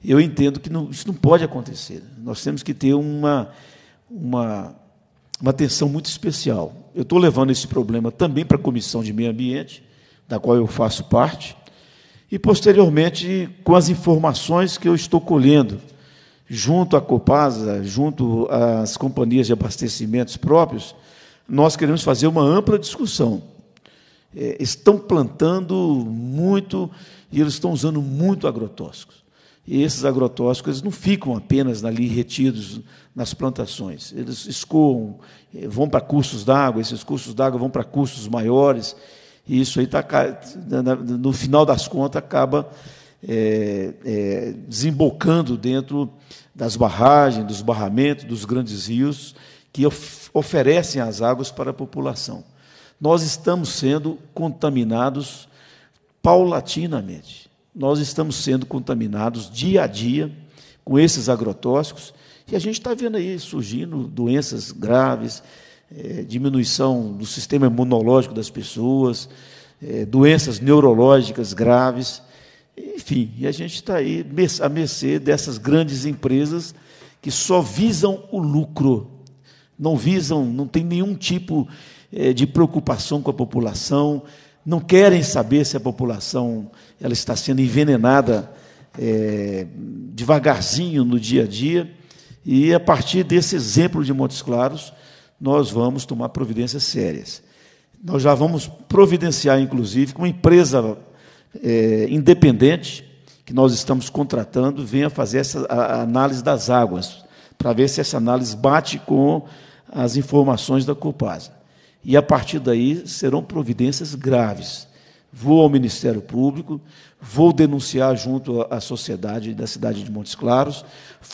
Eu entendo que não, isso não pode acontecer. Nós temos que ter uma, uma, uma atenção muito especial. Eu estou levando esse problema também para a Comissão de Meio Ambiente, da qual eu faço parte, e, posteriormente, com as informações que eu estou colhendo, junto à Copasa, junto às companhias de abastecimentos próprios, nós queremos fazer uma ampla discussão. É, estão plantando muito e eles estão usando muito agrotóxicos. E esses agrotóxicos eles não ficam apenas ali retidos nas plantações, eles escoam, eh, vão para cursos d'água, esses cursos d'água vão para cursos maiores, e isso aí, tá, no final das contas, acaba é, é, desembocando dentro das barragens, dos barramentos, dos grandes rios, que of oferecem as águas para a população. Nós estamos sendo contaminados paulatinamente. Nós estamos sendo contaminados dia a dia com esses agrotóxicos, e a gente está vendo aí surgindo doenças graves, é, diminuição do sistema imunológico das pessoas, é, doenças neurológicas graves, enfim, e a gente está aí à mercê dessas grandes empresas que só visam o lucro, não visam, não tem nenhum tipo é, de preocupação com a população, não querem saber se a população ela está sendo envenenada é, devagarzinho no dia a dia. E a partir desse exemplo de Montes Claros, nós vamos tomar providências sérias. Nós já vamos providenciar, inclusive, que uma empresa é, independente que nós estamos contratando venha fazer essa a, a análise das águas, para ver se essa análise bate com as informações da Copasa. E a partir daí serão providências graves. Vou ao Ministério Público, vou denunciar junto à sociedade da cidade de Montes Claros,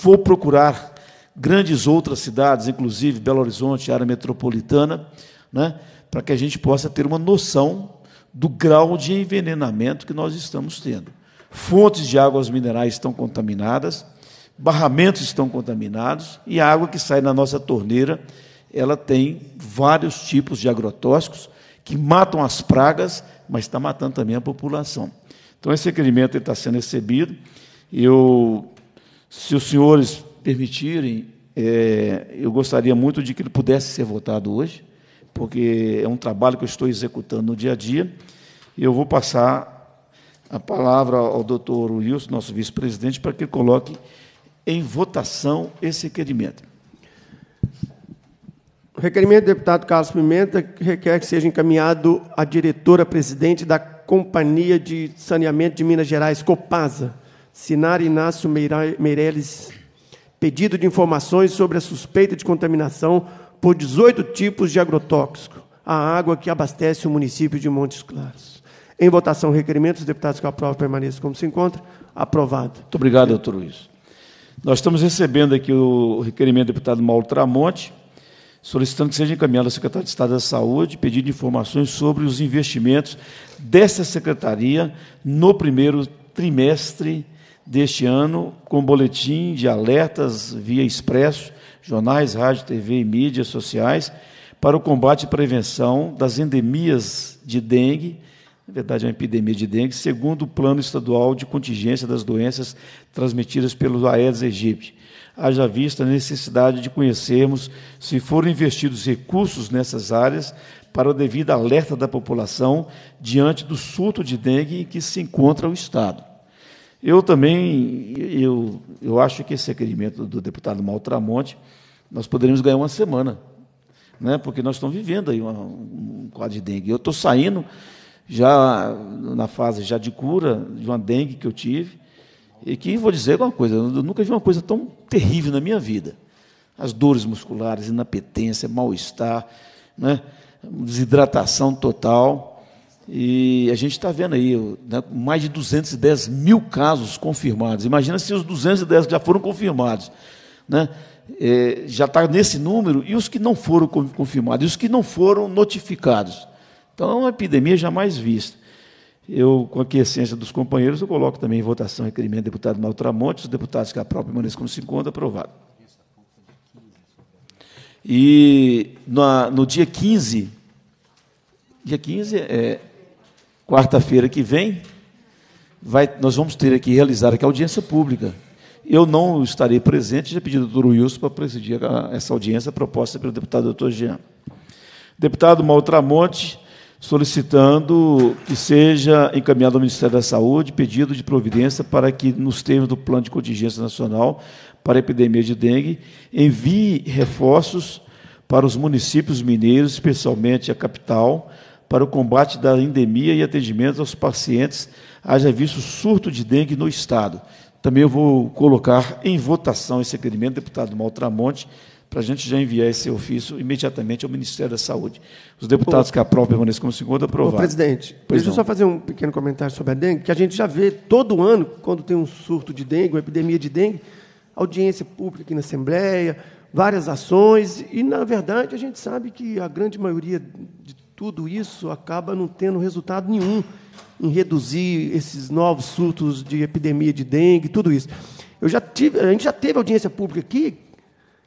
vou procurar grandes outras cidades, inclusive Belo Horizonte, área metropolitana, né, para que a gente possa ter uma noção do grau de envenenamento que nós estamos tendo. Fontes de águas minerais estão contaminadas, barramentos estão contaminados e a água que sai na nossa torneira, ela tem vários tipos de agrotóxicos que matam as pragas, mas está matando também a população. Então esse requerimento está sendo recebido. Eu, se os senhores permitirem, é, eu gostaria muito de que ele pudesse ser votado hoje, porque é um trabalho que eu estou executando no dia a dia. E eu vou passar a palavra ao doutor Wilson, nosso vice-presidente, para que ele coloque em votação esse requerimento. O requerimento do deputado Carlos Pimenta requer que seja encaminhado à diretora-presidente da Companhia de Saneamento de Minas Gerais, Copasa, Sinara Inácio Meirelles pedido de informações sobre a suspeita de contaminação por 18 tipos de agrotóxico à água que abastece o município de Montes Claros. Em votação, requerimento, os deputados que aprovam permaneçam como se encontra Aprovado. Muito obrigado, doutor Luiz. Nós estamos recebendo aqui o requerimento do deputado Mauro Tramonte, solicitando que seja encaminhado à Secretaria de Estado da Saúde pedido informações sobre os investimentos dessa secretaria no primeiro trimestre deste ano, com boletim de alertas via expresso, jornais, rádio, TV e mídias sociais, para o combate e prevenção das endemias de dengue, na verdade é uma epidemia de dengue, segundo o Plano Estadual de Contingência das Doenças Transmitidas pelo Aedes aegypti. Haja vista a necessidade de conhecermos se foram investidos recursos nessas áreas para o devido alerta da população diante do surto de dengue em que se encontra o Estado. Eu também, eu, eu acho que esse requerimento do deputado Maltramonte, nós poderíamos ganhar uma semana, né? porque nós estamos vivendo aí uma, um quadro de dengue. Eu estou saindo já na fase já de cura de uma dengue que eu tive, e que vou dizer uma coisa, eu nunca vi uma coisa tão terrível na minha vida. As dores musculares, inapetência, mal-estar, né? desidratação total. E a gente está vendo aí né, mais de 210 mil casos confirmados. Imagina se os 210 já foram confirmados. Né? É, já está nesse número, e os que não foram confirmados, e os que não foram notificados. Então, é uma epidemia jamais vista. Eu, com a quiescência dos companheiros, eu coloco também em votação o requerimento do deputado maltramonte os deputados que própria maneira como se encontra, aprovado. E na, no dia 15, dia 15 é, quarta-feira que vem, vai, nós vamos ter aqui, realizar aqui a audiência pública. Eu não estarei presente, já pedi ao doutor Wilson para presidir essa audiência proposta pelo deputado doutor Jean. Deputado Maltramonte, solicitando que seja encaminhado ao Ministério da Saúde pedido de providência para que, nos termos do Plano de Contingência Nacional para a Epidemia de Dengue, envie reforços para os municípios mineiros, especialmente a capital, para o combate da endemia e atendimentos aos pacientes haja visto surto de dengue no Estado. Também eu vou colocar em votação esse requerimento, deputado Maltramonte, para a gente já enviar esse ofício imediatamente ao Ministério da Saúde. Os deputados que aprovam permaneçam como segundo aprovado. presidente, pois deixa não. eu só fazer um pequeno comentário sobre a dengue, que a gente já vê todo ano, quando tem um surto de dengue, uma epidemia de dengue, audiência pública aqui na Assembleia, várias ações, e, na verdade, a gente sabe que a grande maioria de tudo isso acaba não tendo resultado nenhum em reduzir esses novos surtos de epidemia de dengue, tudo isso. Eu já tive, a gente já teve audiência pública aqui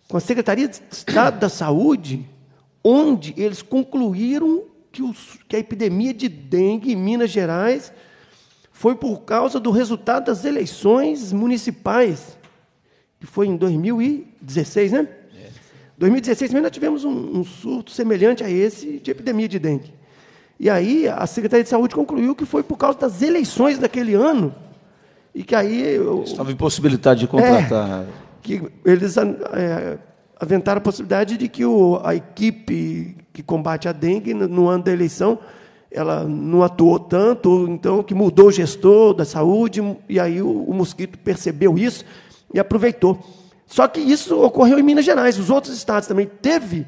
com a Secretaria de Estado da Saúde, onde eles concluíram que, os, que a epidemia de dengue em Minas Gerais foi por causa do resultado das eleições municipais, que foi em 2016, né? 2016 mesmo nós tivemos um, um surto semelhante a esse de epidemia de dengue. E aí a Secretaria de Saúde concluiu que foi por causa das eleições daquele ano e que aí eu, estava impossibilitado de contratar. É, que eles é, aventaram a possibilidade de que o, a equipe que combate a dengue no, ano da eleição ela não atuou tanto, então que mudou o gestor da saúde e aí o, o mosquito percebeu isso e aproveitou. Só que isso ocorreu em Minas Gerais. Os outros estados também teve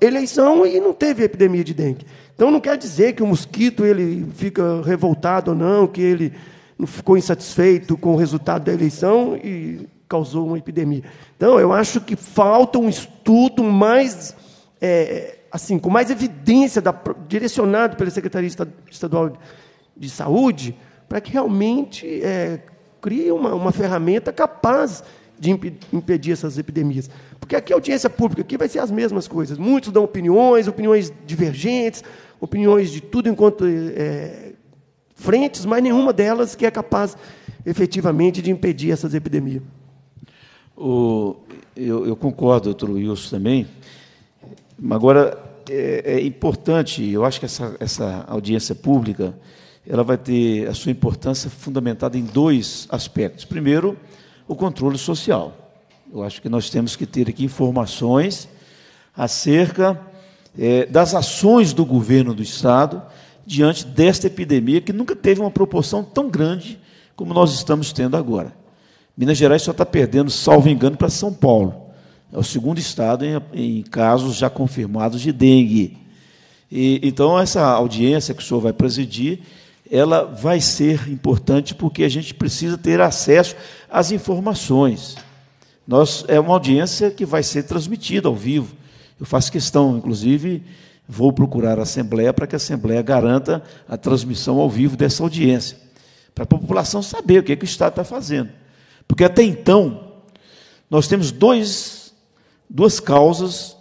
eleição, eleição e não teve epidemia de dengue. Então não quer dizer que o mosquito ele fica revoltado ou não, que ele não ficou insatisfeito com o resultado da eleição e causou uma epidemia. Então eu acho que falta um estudo mais é, assim, com mais evidência da, direcionado pela Secretaria Estadual de Saúde para que realmente é, crie uma, uma ferramenta capaz de impedir essas epidemias. Porque aqui a é audiência pública, aqui vai ser as mesmas coisas. Muitos dão opiniões, opiniões divergentes, opiniões de tudo enquanto é, frentes, mas nenhuma delas que é capaz efetivamente de impedir essas epidemias. O, eu, eu concordo, doutor Wilson, também. Agora, é, é, importante, eu acho que essa, essa audiência pública ela vai ter a sua importância fundamentada em dois aspectos. Primeiro, o controle social. Eu acho que nós temos que ter aqui informações acerca é, das ações do governo do Estado diante desta epidemia, que nunca teve uma proporção tão grande como nós estamos tendo agora. Minas Gerais só está perdendo, salvo engano, para São Paulo. É o segundo estado em, em casos já confirmados de dengue. E, então, essa audiência que o senhor vai presidir ela vai ser importante porque a gente precisa ter acesso às informações. Nós, é uma audiência que vai ser transmitida ao vivo. Eu faço questão, inclusive, vou procurar a Assembleia para que a Assembleia garanta a transmissão ao vivo dessa audiência, para a população saber o que, é que o Estado está fazendo. Porque até então, nós temos dois, duas causas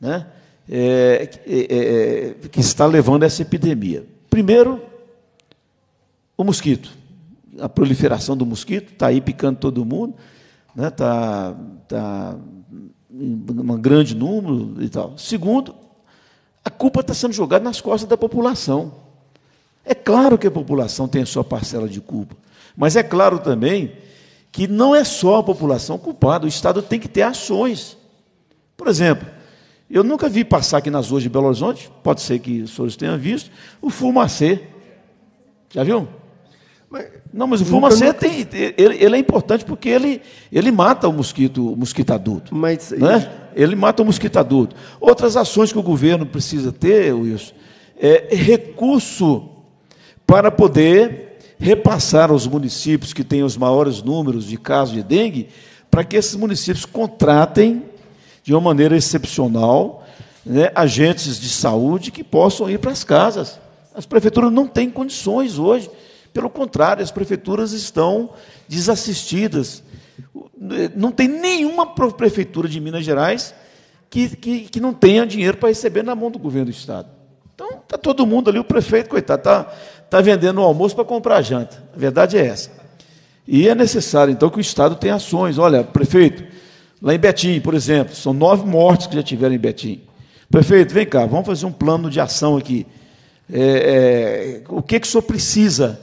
né, é, é, é que está levando a essa epidemia. Primeiro, o mosquito. A proliferação do mosquito está aí picando todo mundo, está né? Tá, tá em um grande número e tal. Segundo, a culpa está sendo jogada nas costas da população. É claro que a população tem a sua parcela de culpa, mas é claro também que não é só a população culpada, o Estado tem que ter ações. Por exemplo, eu nunca vi passar aqui nas ruas de Belo Horizonte, pode ser que os senhores tenham visto, o fumacê. Já viu? não, mas o fumacê tem, ele, ele, é importante porque ele, ele mata o mosquito, o mosquito adulto. Mas, né? Ele mata o mosquito adulto. Outras ações que o governo precisa ter, Wilson, é recurso para poder repassar aos municípios que têm os maiores números de casos de dengue, para que esses municípios contratem, de uma maneira excepcional, né, agentes de saúde que possam ir para as casas. As prefeituras não têm condições hoje pelo contrário, as prefeituras estão desassistidas. Não tem nenhuma prefeitura de Minas Gerais que, que, que não tenha dinheiro para receber na mão do governo do Estado. Então, está todo mundo ali, o prefeito, coitado, está tá vendendo o almoço para comprar a janta. A verdade é essa. E é necessário, então, que o Estado tenha ações. Olha, prefeito, lá em Betim, por exemplo, são nove mortes que já tiveram em Betim. Prefeito, vem cá, vamos fazer um plano de ação aqui. É, é, o que, que o senhor precisa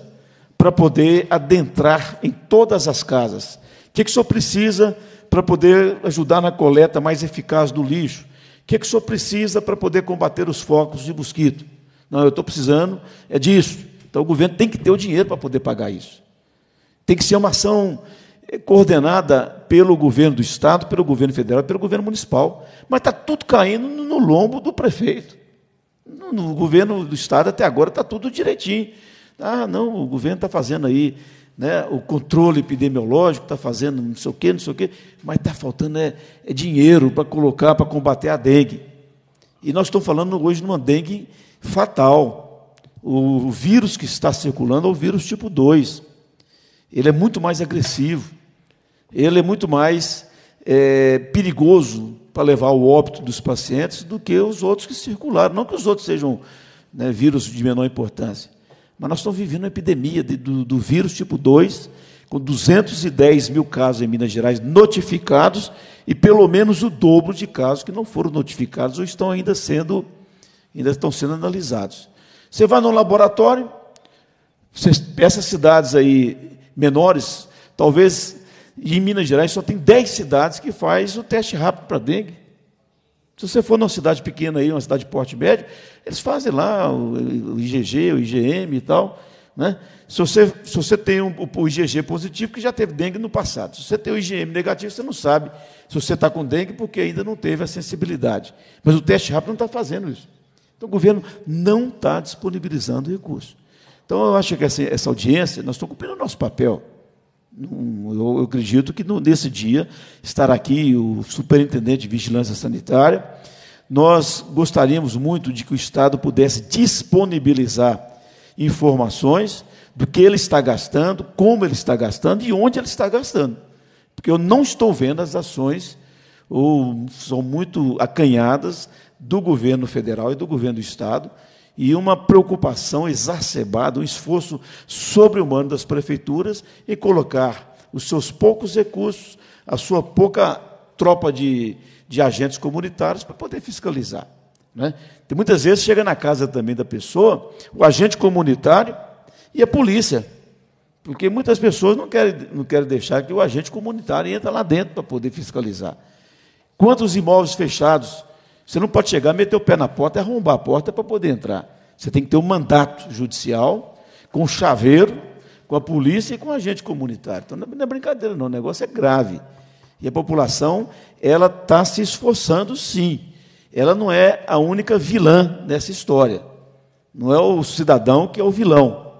para poder adentrar em todas as casas. O que, que o senhor precisa para poder ajudar na coleta mais eficaz do lixo? O que, que o senhor precisa para poder combater os focos de mosquito? Não, eu estou precisando, é disso. Então o governo tem que ter o dinheiro para poder pagar isso. Tem que ser uma ação eh, coordenada pelo governo do Estado, pelo governo federal, pelo governo municipal. Mas está tudo caindo no lombo do prefeito. No governo do Estado, até agora, está tudo direitinho. Ah, não, o governo está fazendo aí né, o controle epidemiológico, está fazendo não sei o quê, não sei o quê, mas está faltando é, é dinheiro para colocar, para combater a dengue. E nós estamos falando hoje de uma dengue fatal. O, vírus que está circulando é o vírus tipo 2. Ele é muito mais agressivo, ele é muito mais é, perigoso para levar o óbito dos pacientes do que os outros que circularam. Não que os outros sejam né, vírus de menor importância. Mas nós estamos vivendo uma epidemia de, do, do vírus tipo 2, com 210 mil casos em Minas Gerais notificados e pelo menos o dobro de casos que não foram notificados ou estão ainda sendo, ainda estão sendo analisados. Você vai no laboratório, essas cidades aí menores, talvez em Minas Gerais só tem 10 cidades que faz o teste rápido para dengue. Se você for numa cidade pequena aí, uma cidade de porte médio, eles fazem lá o IgG, o IgM e tal. Né? Se, você, se você tem um, o IgG positivo, que já teve dengue no passado. Se você tem o IgM negativo, você não sabe se você está com dengue, porque ainda não teve a sensibilidade. Mas o teste rápido não está fazendo isso. Então, o governo não está disponibilizando recursos. Então, eu acho que essa, assim, essa audiência, nós estamos cumprindo o nosso papel. Eu acredito que nesse dia estará aqui o superintendente de vigilância sanitária. Nós gostaríamos muito de que o Estado pudesse disponibilizar informações do que ele está gastando, como ele está gastando e onde ele está gastando. Porque eu não estou vendo as ações, ou são muito acanhadas, do governo federal e do governo do Estado e uma preocupação exacerbada, um esforço sobre-humano das prefeituras em colocar os seus poucos recursos, a sua pouca tropa de, de agentes comunitários para poder fiscalizar. Né? Tem muitas vezes chega na casa também da pessoa o agente comunitário e a polícia, porque muitas pessoas não querem, não querem deixar que o agente comunitário entre lá dentro para poder fiscalizar. Quantos imóveis fechados você não pode chegar, meter o pé na porta e arrombar a porta para poder entrar. Você tem que ter um mandato judicial, com chaveiro, com a polícia e com agente comunitário. Então é, não é brincadeira, não. O negócio é grave. E a população, ela está se esforçando, sim. Ela não é a única vilã nessa história. Não é o cidadão que é o vilão.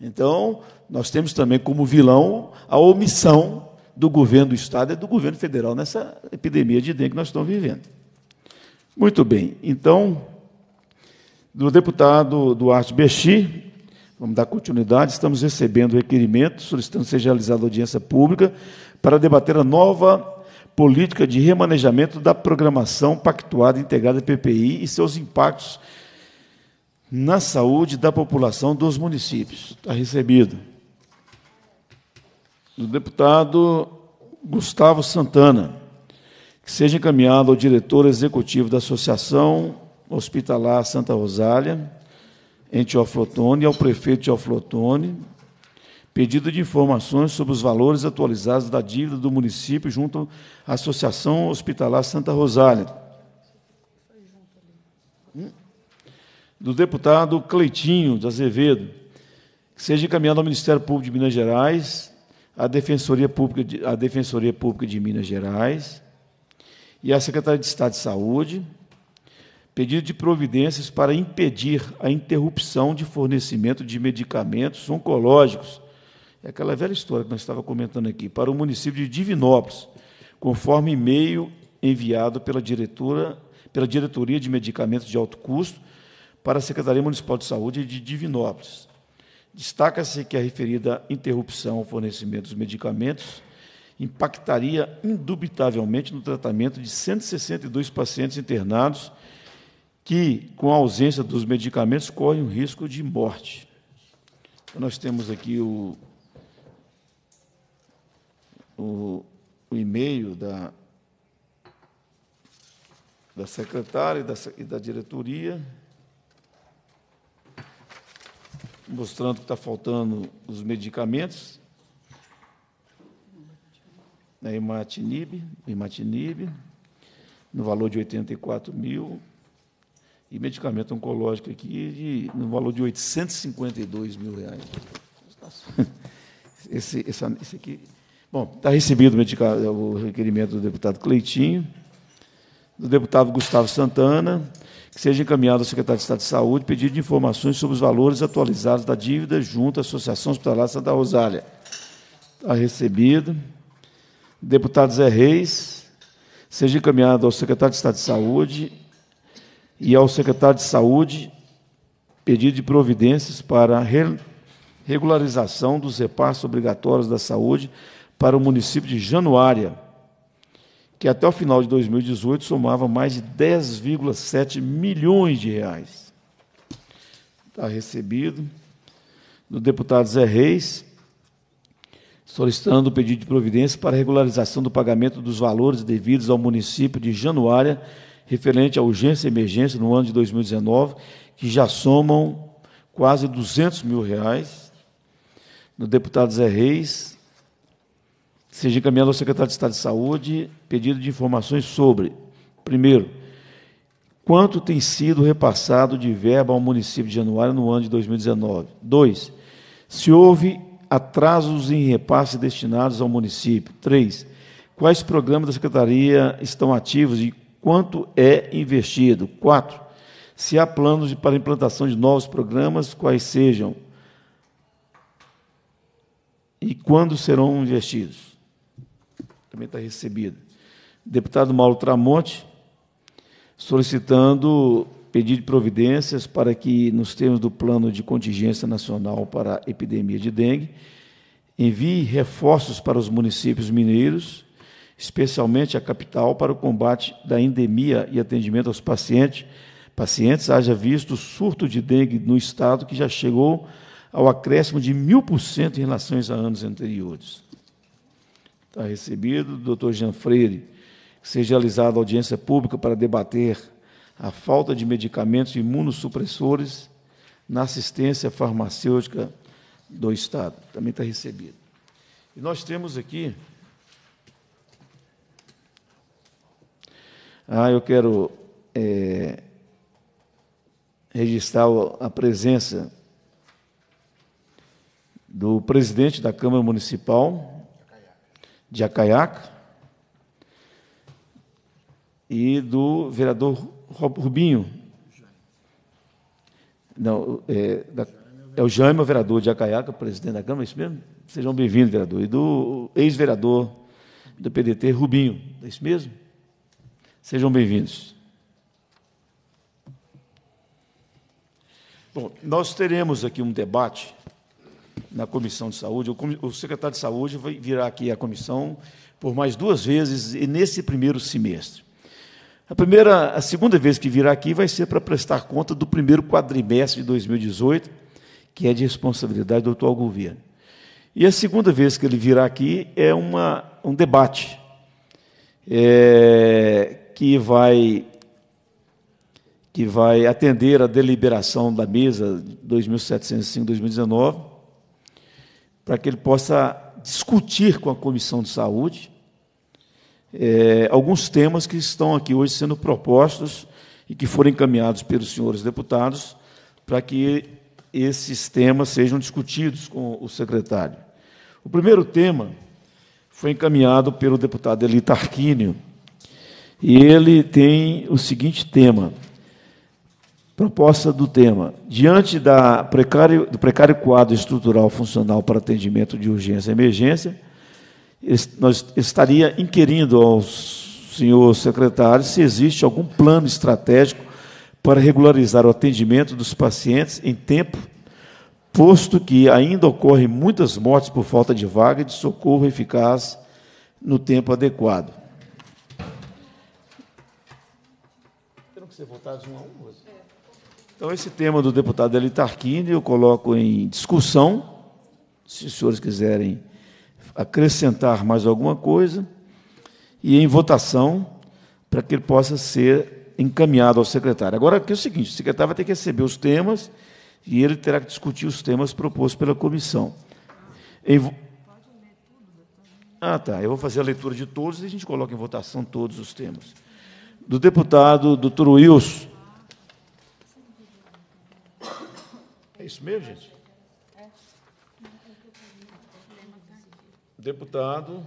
Então, nós temos também como vilão a omissão do governo do Estado e do governo federal nessa epidemia de dengue que nós estamos vivendo. Muito bem, então, do deputado Duarte Bechi, vamos dar continuidade, estamos recebendo o requerimento solicitando que seja realizada audiência pública para debater a nova política de remanejamento da programação pactuada integrada PPI e seus impactos na saúde da população dos municípios. Está recebido. Do deputado Gustavo Santana que seja encaminhado ao diretor executivo da Associação Hospitalar Santa Rosália, em Teoflotone, e ao prefeito Teoflotone, pedido de informações sobre os valores atualizados da dívida do município junto à Associação Hospitalar Santa Rosália. Hum? Do deputado Cleitinho de Azevedo, que seja encaminhado ao Ministério Público de Minas Gerais, à Defensoria Pública de, à Defensoria Pública de Minas Gerais, e à Secretaria de Estado de Saúde pedido de providências para impedir a interrupção de fornecimento de medicamentos oncológicos. É aquela velha história que nós estava comentando aqui, para o município de Divinópolis, conforme e-mail enviado pela diretora, pela Diretoria de Medicamentos de Alto Custo para a Secretaria Municipal de Saúde de Divinópolis. Destaca-se que é a referida interrupção ao fornecimento dos medicamentos impactaria indubitavelmente no tratamento de 162 pacientes internados que, com a ausência dos medicamentos, correm o risco de morte. Então, nós temos aqui o, o, o e-mail da, da secretária e da, e da diretoria, mostrando que está faltando os medicamentos na Imatinib, Imatinib, no valor de 84 mil, e medicamento oncológico aqui de, no valor de 852 mil reais. [laughs] Esse, esse aqui. Bom, está recebido o, o requerimento do deputado Cleitinho, do deputado Gustavo Santana, que seja encaminhado ao secretário de Estado de Saúde pedido de informações sobre os valores atualizados da dívida junto à Associação Hospitalar Santa Rosália. Está recebido deputado Zé Reis, seja encaminhado ao secretário de Estado de Saúde e ao secretário de Saúde pedido de providências para a regularização dos repassos obrigatórios da saúde para o município de Januária, que até o final de 2018 somava mais de 10,7 milhões de reais. Está recebido do deputado Zé Reis, solicitando o pedido de providência para regularização do pagamento dos valores devidos ao município de Januária, referente à urgência e emergência no ano de 2019, que já somam quase 200 mil reais. Do deputado Zé Reis, seja encaminhado ao secretário de Estado de Saúde pedido de informações sobre, primeiro, quanto tem sido repassado de verba ao município de Januária no ano de 2019. Dois, se houve atrasos em repasse destinados ao município? 3. Quais programas da Secretaria estão ativos e quanto é investido? 4. Se há planos para implantação de novos programas, quais sejam e quando serão investidos? Também está recebido. Deputado Mauro Tramonte, solicitando pedido de providências para que, nos termos do Plano de Contingência Nacional para a Epidemia de Dengue, envie reforços para os municípios mineiros, especialmente a capital, para o combate da endemia e atendimento aos pacientes, pacientes haja visto o surto de dengue no estado que já chegou ao acréscimo de mil por cento em relação a anos anteriores. Está recebido, doutor Jean Freire, que seja realizada audiência pública para debater a falta de medicamentos imunossupressores na assistência farmacêutica do Estado. Também está recebido. E nós temos aqui. Ah, eu quero é, registrar a presença do presidente da Câmara Municipal de Acaiaca e do vereador Rubinho. Não, é, da, é o Jaime, o vereador de Acaiaca, presidente da Câmara, é isso mesmo? Sejam bem-vindos, vereador. E do ex-vereador do PDT, Rubinho, é isso mesmo? Sejam bem-vindos. Bom, nós teremos aqui um debate na Comissão de Saúde. O secretário de Saúde vai virar aqui à comissão por mais duas vezes nesse primeiro semestre. A primeira, a segunda vez que virá aqui vai ser para prestar conta do primeiro quadrimestre de 2018, que é de responsabilidade do atual governo. E a segunda vez que ele virá aqui é uma, um debate é, que vai que vai atender a deliberação da mesa 2705-2019, para que ele possa discutir com a Comissão de Saúde é, alguns temas que estão aqui hoje sendo propostos e que foram encaminhados pelos senhores deputados para que esses temas sejam discutidos com o secretário. O primeiro tema foi encaminhado pelo deputado Eli Arquínio, e ele tem o seguinte tema, proposta do tema, diante da precário, do precário quadro estrutural funcional para atendimento de urgência e emergência, nós estaria inquirindo ao senhor secretário se existe algum plano estratégico para regularizar o atendimento dos pacientes em tempo, posto que ainda ocorrem muitas mortes por falta de vaga e de socorro eficaz no tempo adequado. Terão que ser votados um a um Então, esse tema do deputado Eli eu coloco em discussão, se os senhores quiserem acrescentar mais alguma coisa e em votação para que ele possa ser encaminhado ao secretário. Agora, aqui é o seguinte: o secretário vai ter que receber os temas e ele terá que discutir os temas propostos pela comissão. Em... Ah, tá. Eu vou fazer a leitura de todos e a gente coloca em votação todos os temas. Do deputado doutor Wilson. É isso mesmo, gente? Deputado.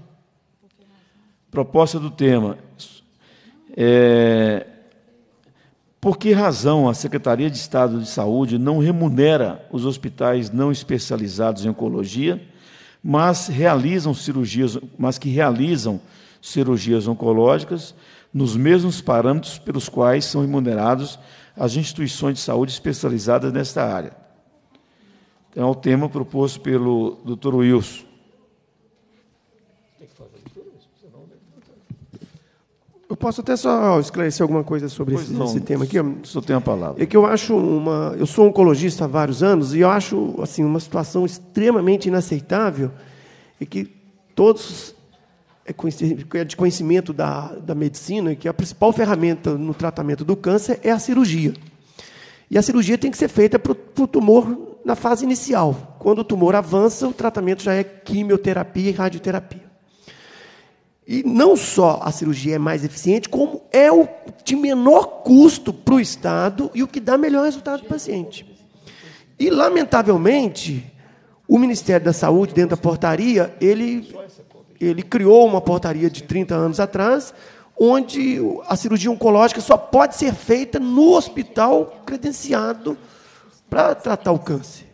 Proposta do tema. É, por que razão a Secretaria de Estado de Saúde não remunera os hospitais não especializados em oncologia, mas realizam cirurgias, mas que realizam cirurgias oncológicas nos mesmos parâmetros pelos quais são remunerados as instituições de saúde especializadas nesta área? Então, é o tema proposto pelo Dr. Wilson. Eu posso até só esclarecer alguma coisa sobre esse, não, esse, tema aqui. Só tenho a palavra. É que eu acho uma. Eu sou oncologista há vários anos e eu acho assim uma situação extremamente inaceitável e é que todos é, é de conhecimento da, da medicina que a principal ferramenta no tratamento do câncer é a cirurgia. E a cirurgia tem que ser feita para o tumor na fase inicial. Quando o tumor avança, o tratamento já é quimioterapia e radioterapia. E não só a cirurgia é mais eficiente, como é o de menor custo para o Estado e o que dá melhor resultado para o paciente. E, lamentavelmente, o Ministério da Saúde, dentro da portaria, ele, ele criou uma portaria de 30 anos atrás, onde a cirurgia oncológica só pode ser feita no hospital credenciado para tratar o câncer.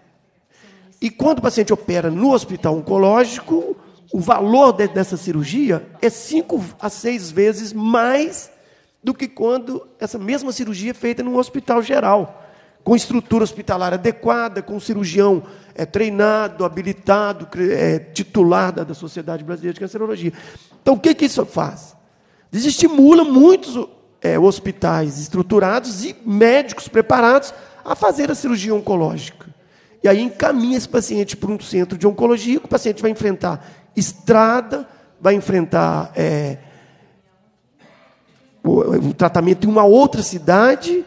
E quando o paciente opera no hospital oncológico, o valor de, dessa cirurgia é cinco a seis vezes mais do que quando essa mesma cirurgia é feita num hospital geral, com estrutura hospitalar adequada, com cirurgião é, treinado, habilitado, é, titular da, da Sociedade Brasileira de Cancerologia. Então, o que, que isso faz? Desestimula muitos é, hospitais estruturados e médicos preparados a fazer a cirurgia oncológica. E aí encaminha esse paciente para um centro de oncologia, que o paciente vai enfrentar estrada, vai enfrentar é, o tratamento em uma outra cidade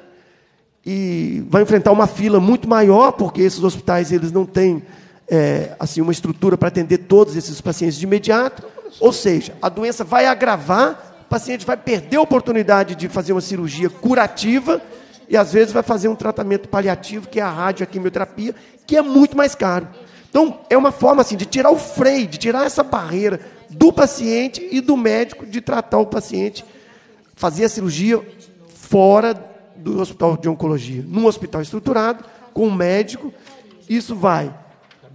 e vai enfrentar uma fila muito maior, porque esses hospitais eles não têm é, assim uma estrutura para atender todos esses pacientes de imediato. Ou seja, a doença vai agravar, o paciente vai perder a oportunidade de fazer uma cirurgia curativa e às vezes vai fazer um tratamento paliativo, que é a radioquimioterapia, que é muito mais caro. Então, é uma forma assim de tirar o freio, de tirar essa barreira do paciente e do médico de tratar o paciente, fazer a cirurgia fora do hospital de oncologia, num hospital estruturado, com um médico. Isso vai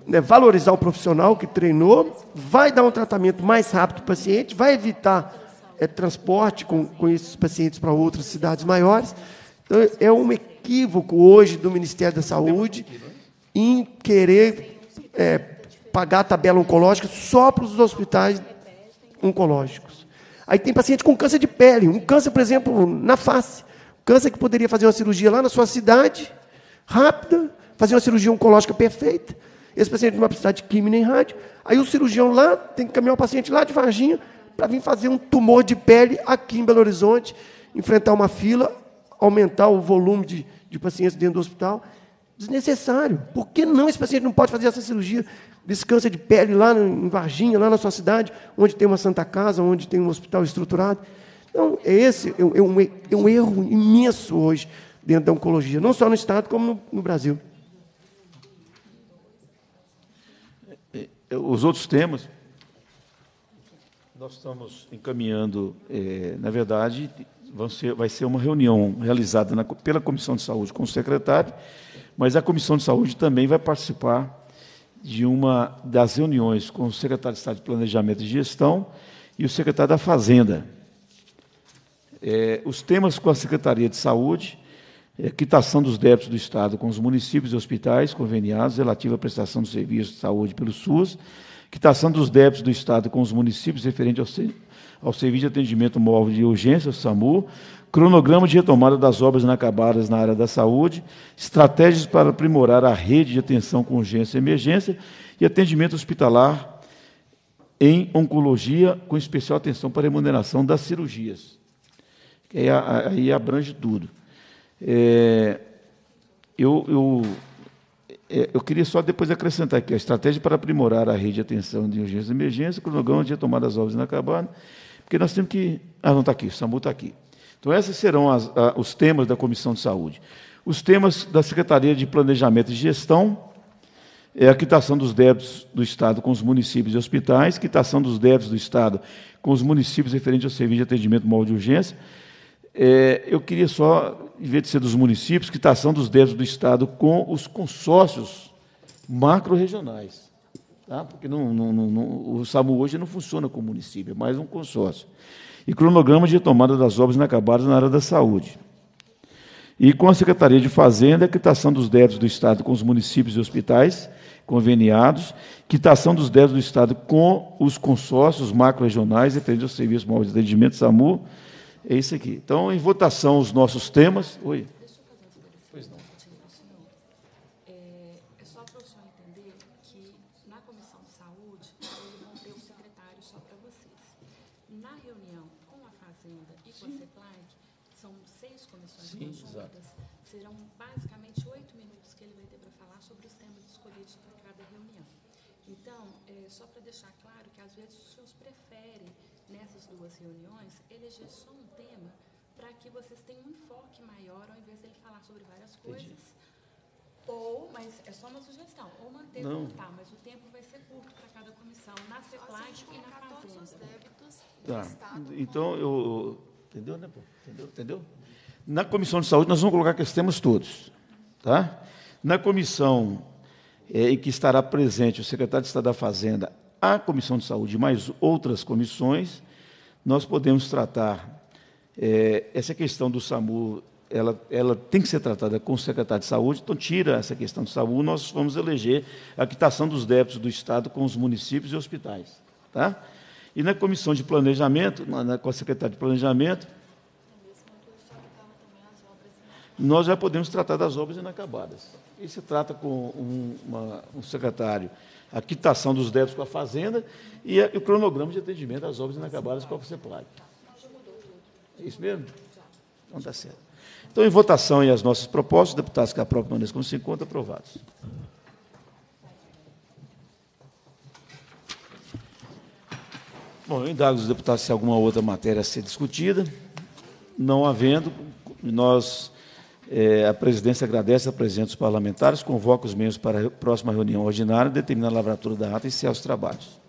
né, valorizar o profissional que treinou, vai dar um tratamento mais rápido para o paciente, vai evitar é, transporte com, com esses pacientes para outras cidades maiores. Então, é um equívoco hoje do Ministério da Saúde né? em querer é, pagar a tabela oncológica só para os hospitais oncológicos. Aí tem paciente com câncer de pele, um câncer, por exemplo, na face. Câncer que poderia fazer uma cirurgia lá na sua cidade, rápida, fazer uma cirurgia oncológica perfeita. Esse paciente não vai precisar de quimio nem rádio. Aí o cirurgião lá tem que caminhar o paciente lá de Varginha para vir fazer um tumor de pele aqui em Belo Horizonte, enfrentar uma fila, aumentar o volume de, de pacientes dentro do hospital Desnecessário. Por que não esse paciente não pode fazer essa cirurgia desse câncer de pele lá em Varginha, lá na sua cidade, onde tem uma santa casa, onde tem um hospital estruturado? Então, é esse é, é um, é um erro imenso hoje dentro da oncologia, não só no Estado, como no, no Brasil. É, os outros temas, nós estamos encaminhando, é, na verdade, ser, vai ser uma reunião realizada na, pela Comissão de Saúde com o secretário, mas a Comissão de Saúde também vai participar de uma das reuniões com o secretário de Estado de Planejamento e Gestão e o secretário da Fazenda. É, os temas com a Secretaria de Saúde, é, quitação dos débitos do Estado com os municípios e hospitais conveniados relativa à prestação do serviço de saúde pelo SUS, quitação dos débitos do Estado com os municípios referente ao, ao Serviço de Atendimento Móvel de Urgência, o SAMU, cronograma de retomada das obras inacabadas na área da saúde, estratégias para aprimorar a rede de atenção com urgência e emergência e atendimento hospitalar em oncologia, com especial atenção para a remuneração das cirurgias. Aí, aí abrange tudo. É, eu, eu, é, eu queria só depois acrescentar aqui a estratégia para aprimorar a rede de atenção de urgência e emergência, cronograma de retomada das obras inacabadas, porque nós temos que. Ah, não está aqui, o SAMU está aqui. Então, esses serão as, a, os temas da Comissão de Saúde. Os temas da Secretaria de Planejamento e Gestão é a quitação dos débitos do Estado com os municípios e hospitais, quitação dos débitos do Estado com os municípios referente ao serviço de atendimento móvel de urgência. É, eu queria só, em vez de ser dos municípios, quitação dos débitos do Estado com os consórcios macro-regionais. Tá? Porque não, não, não, o SAMU hoje não funciona com o município, é mais um consórcio e cronograma de retomada das obras inacabadas na área da saúde. E com a Secretaria de Fazenda, a quitação dos débitos do Estado com os municípios e hospitais conveniados, quitação dos débitos do Estado com os consórcios macro-regionais, referente ao Serviço Móvel de Atendimento, SAMU, é isso aqui. Então, em votação, os nossos temas. Oi. sobre várias coisas. Entendi. Ou, mas é só uma sugestão, ou manter não. tá, mas o tempo vai ser curto para cada comissão, na CEPLAG e na Fazenda. Tá. Estado, então, eu... Entendeu, né, pô? Entendeu? Entendeu? Na Comissão de Saúde, nós vamos colocar aqueles temas todos. Tá? Na comissão é, em que estará presente o secretário de Estado da Fazenda, a Comissão de Saúde e mais outras comissões, nós podemos tratar é, essa questão do SAMU ela, ela tem que ser tratada com o secretário de saúde, então tira essa questão de saúde, nós vamos eleger a quitação dos débitos do Estado com os municípios e hospitais. Tá? E na comissão de planejamento, na, na, com a secretária de planejamento, nós já podemos tratar das obras inacabadas. E se trata com um, uma, um secretário a quitação dos débitos com a Fazenda e, a, e o cronograma de atendimento das obras inacabadas com a CEPLAG. É isso mesmo? Então está certo. Então, em votação e as nossas propostas, deputados que aprovam permaneçam como se encontra, aprovados. Bom, eu indago os deputados se alguma outra matéria a ser discutida. Não havendo, nós, é, a presidência agradece a presença dos parlamentares, convoca os membros para a próxima reunião ordinária, determina a lavratura da ata e encerra os trabalhos.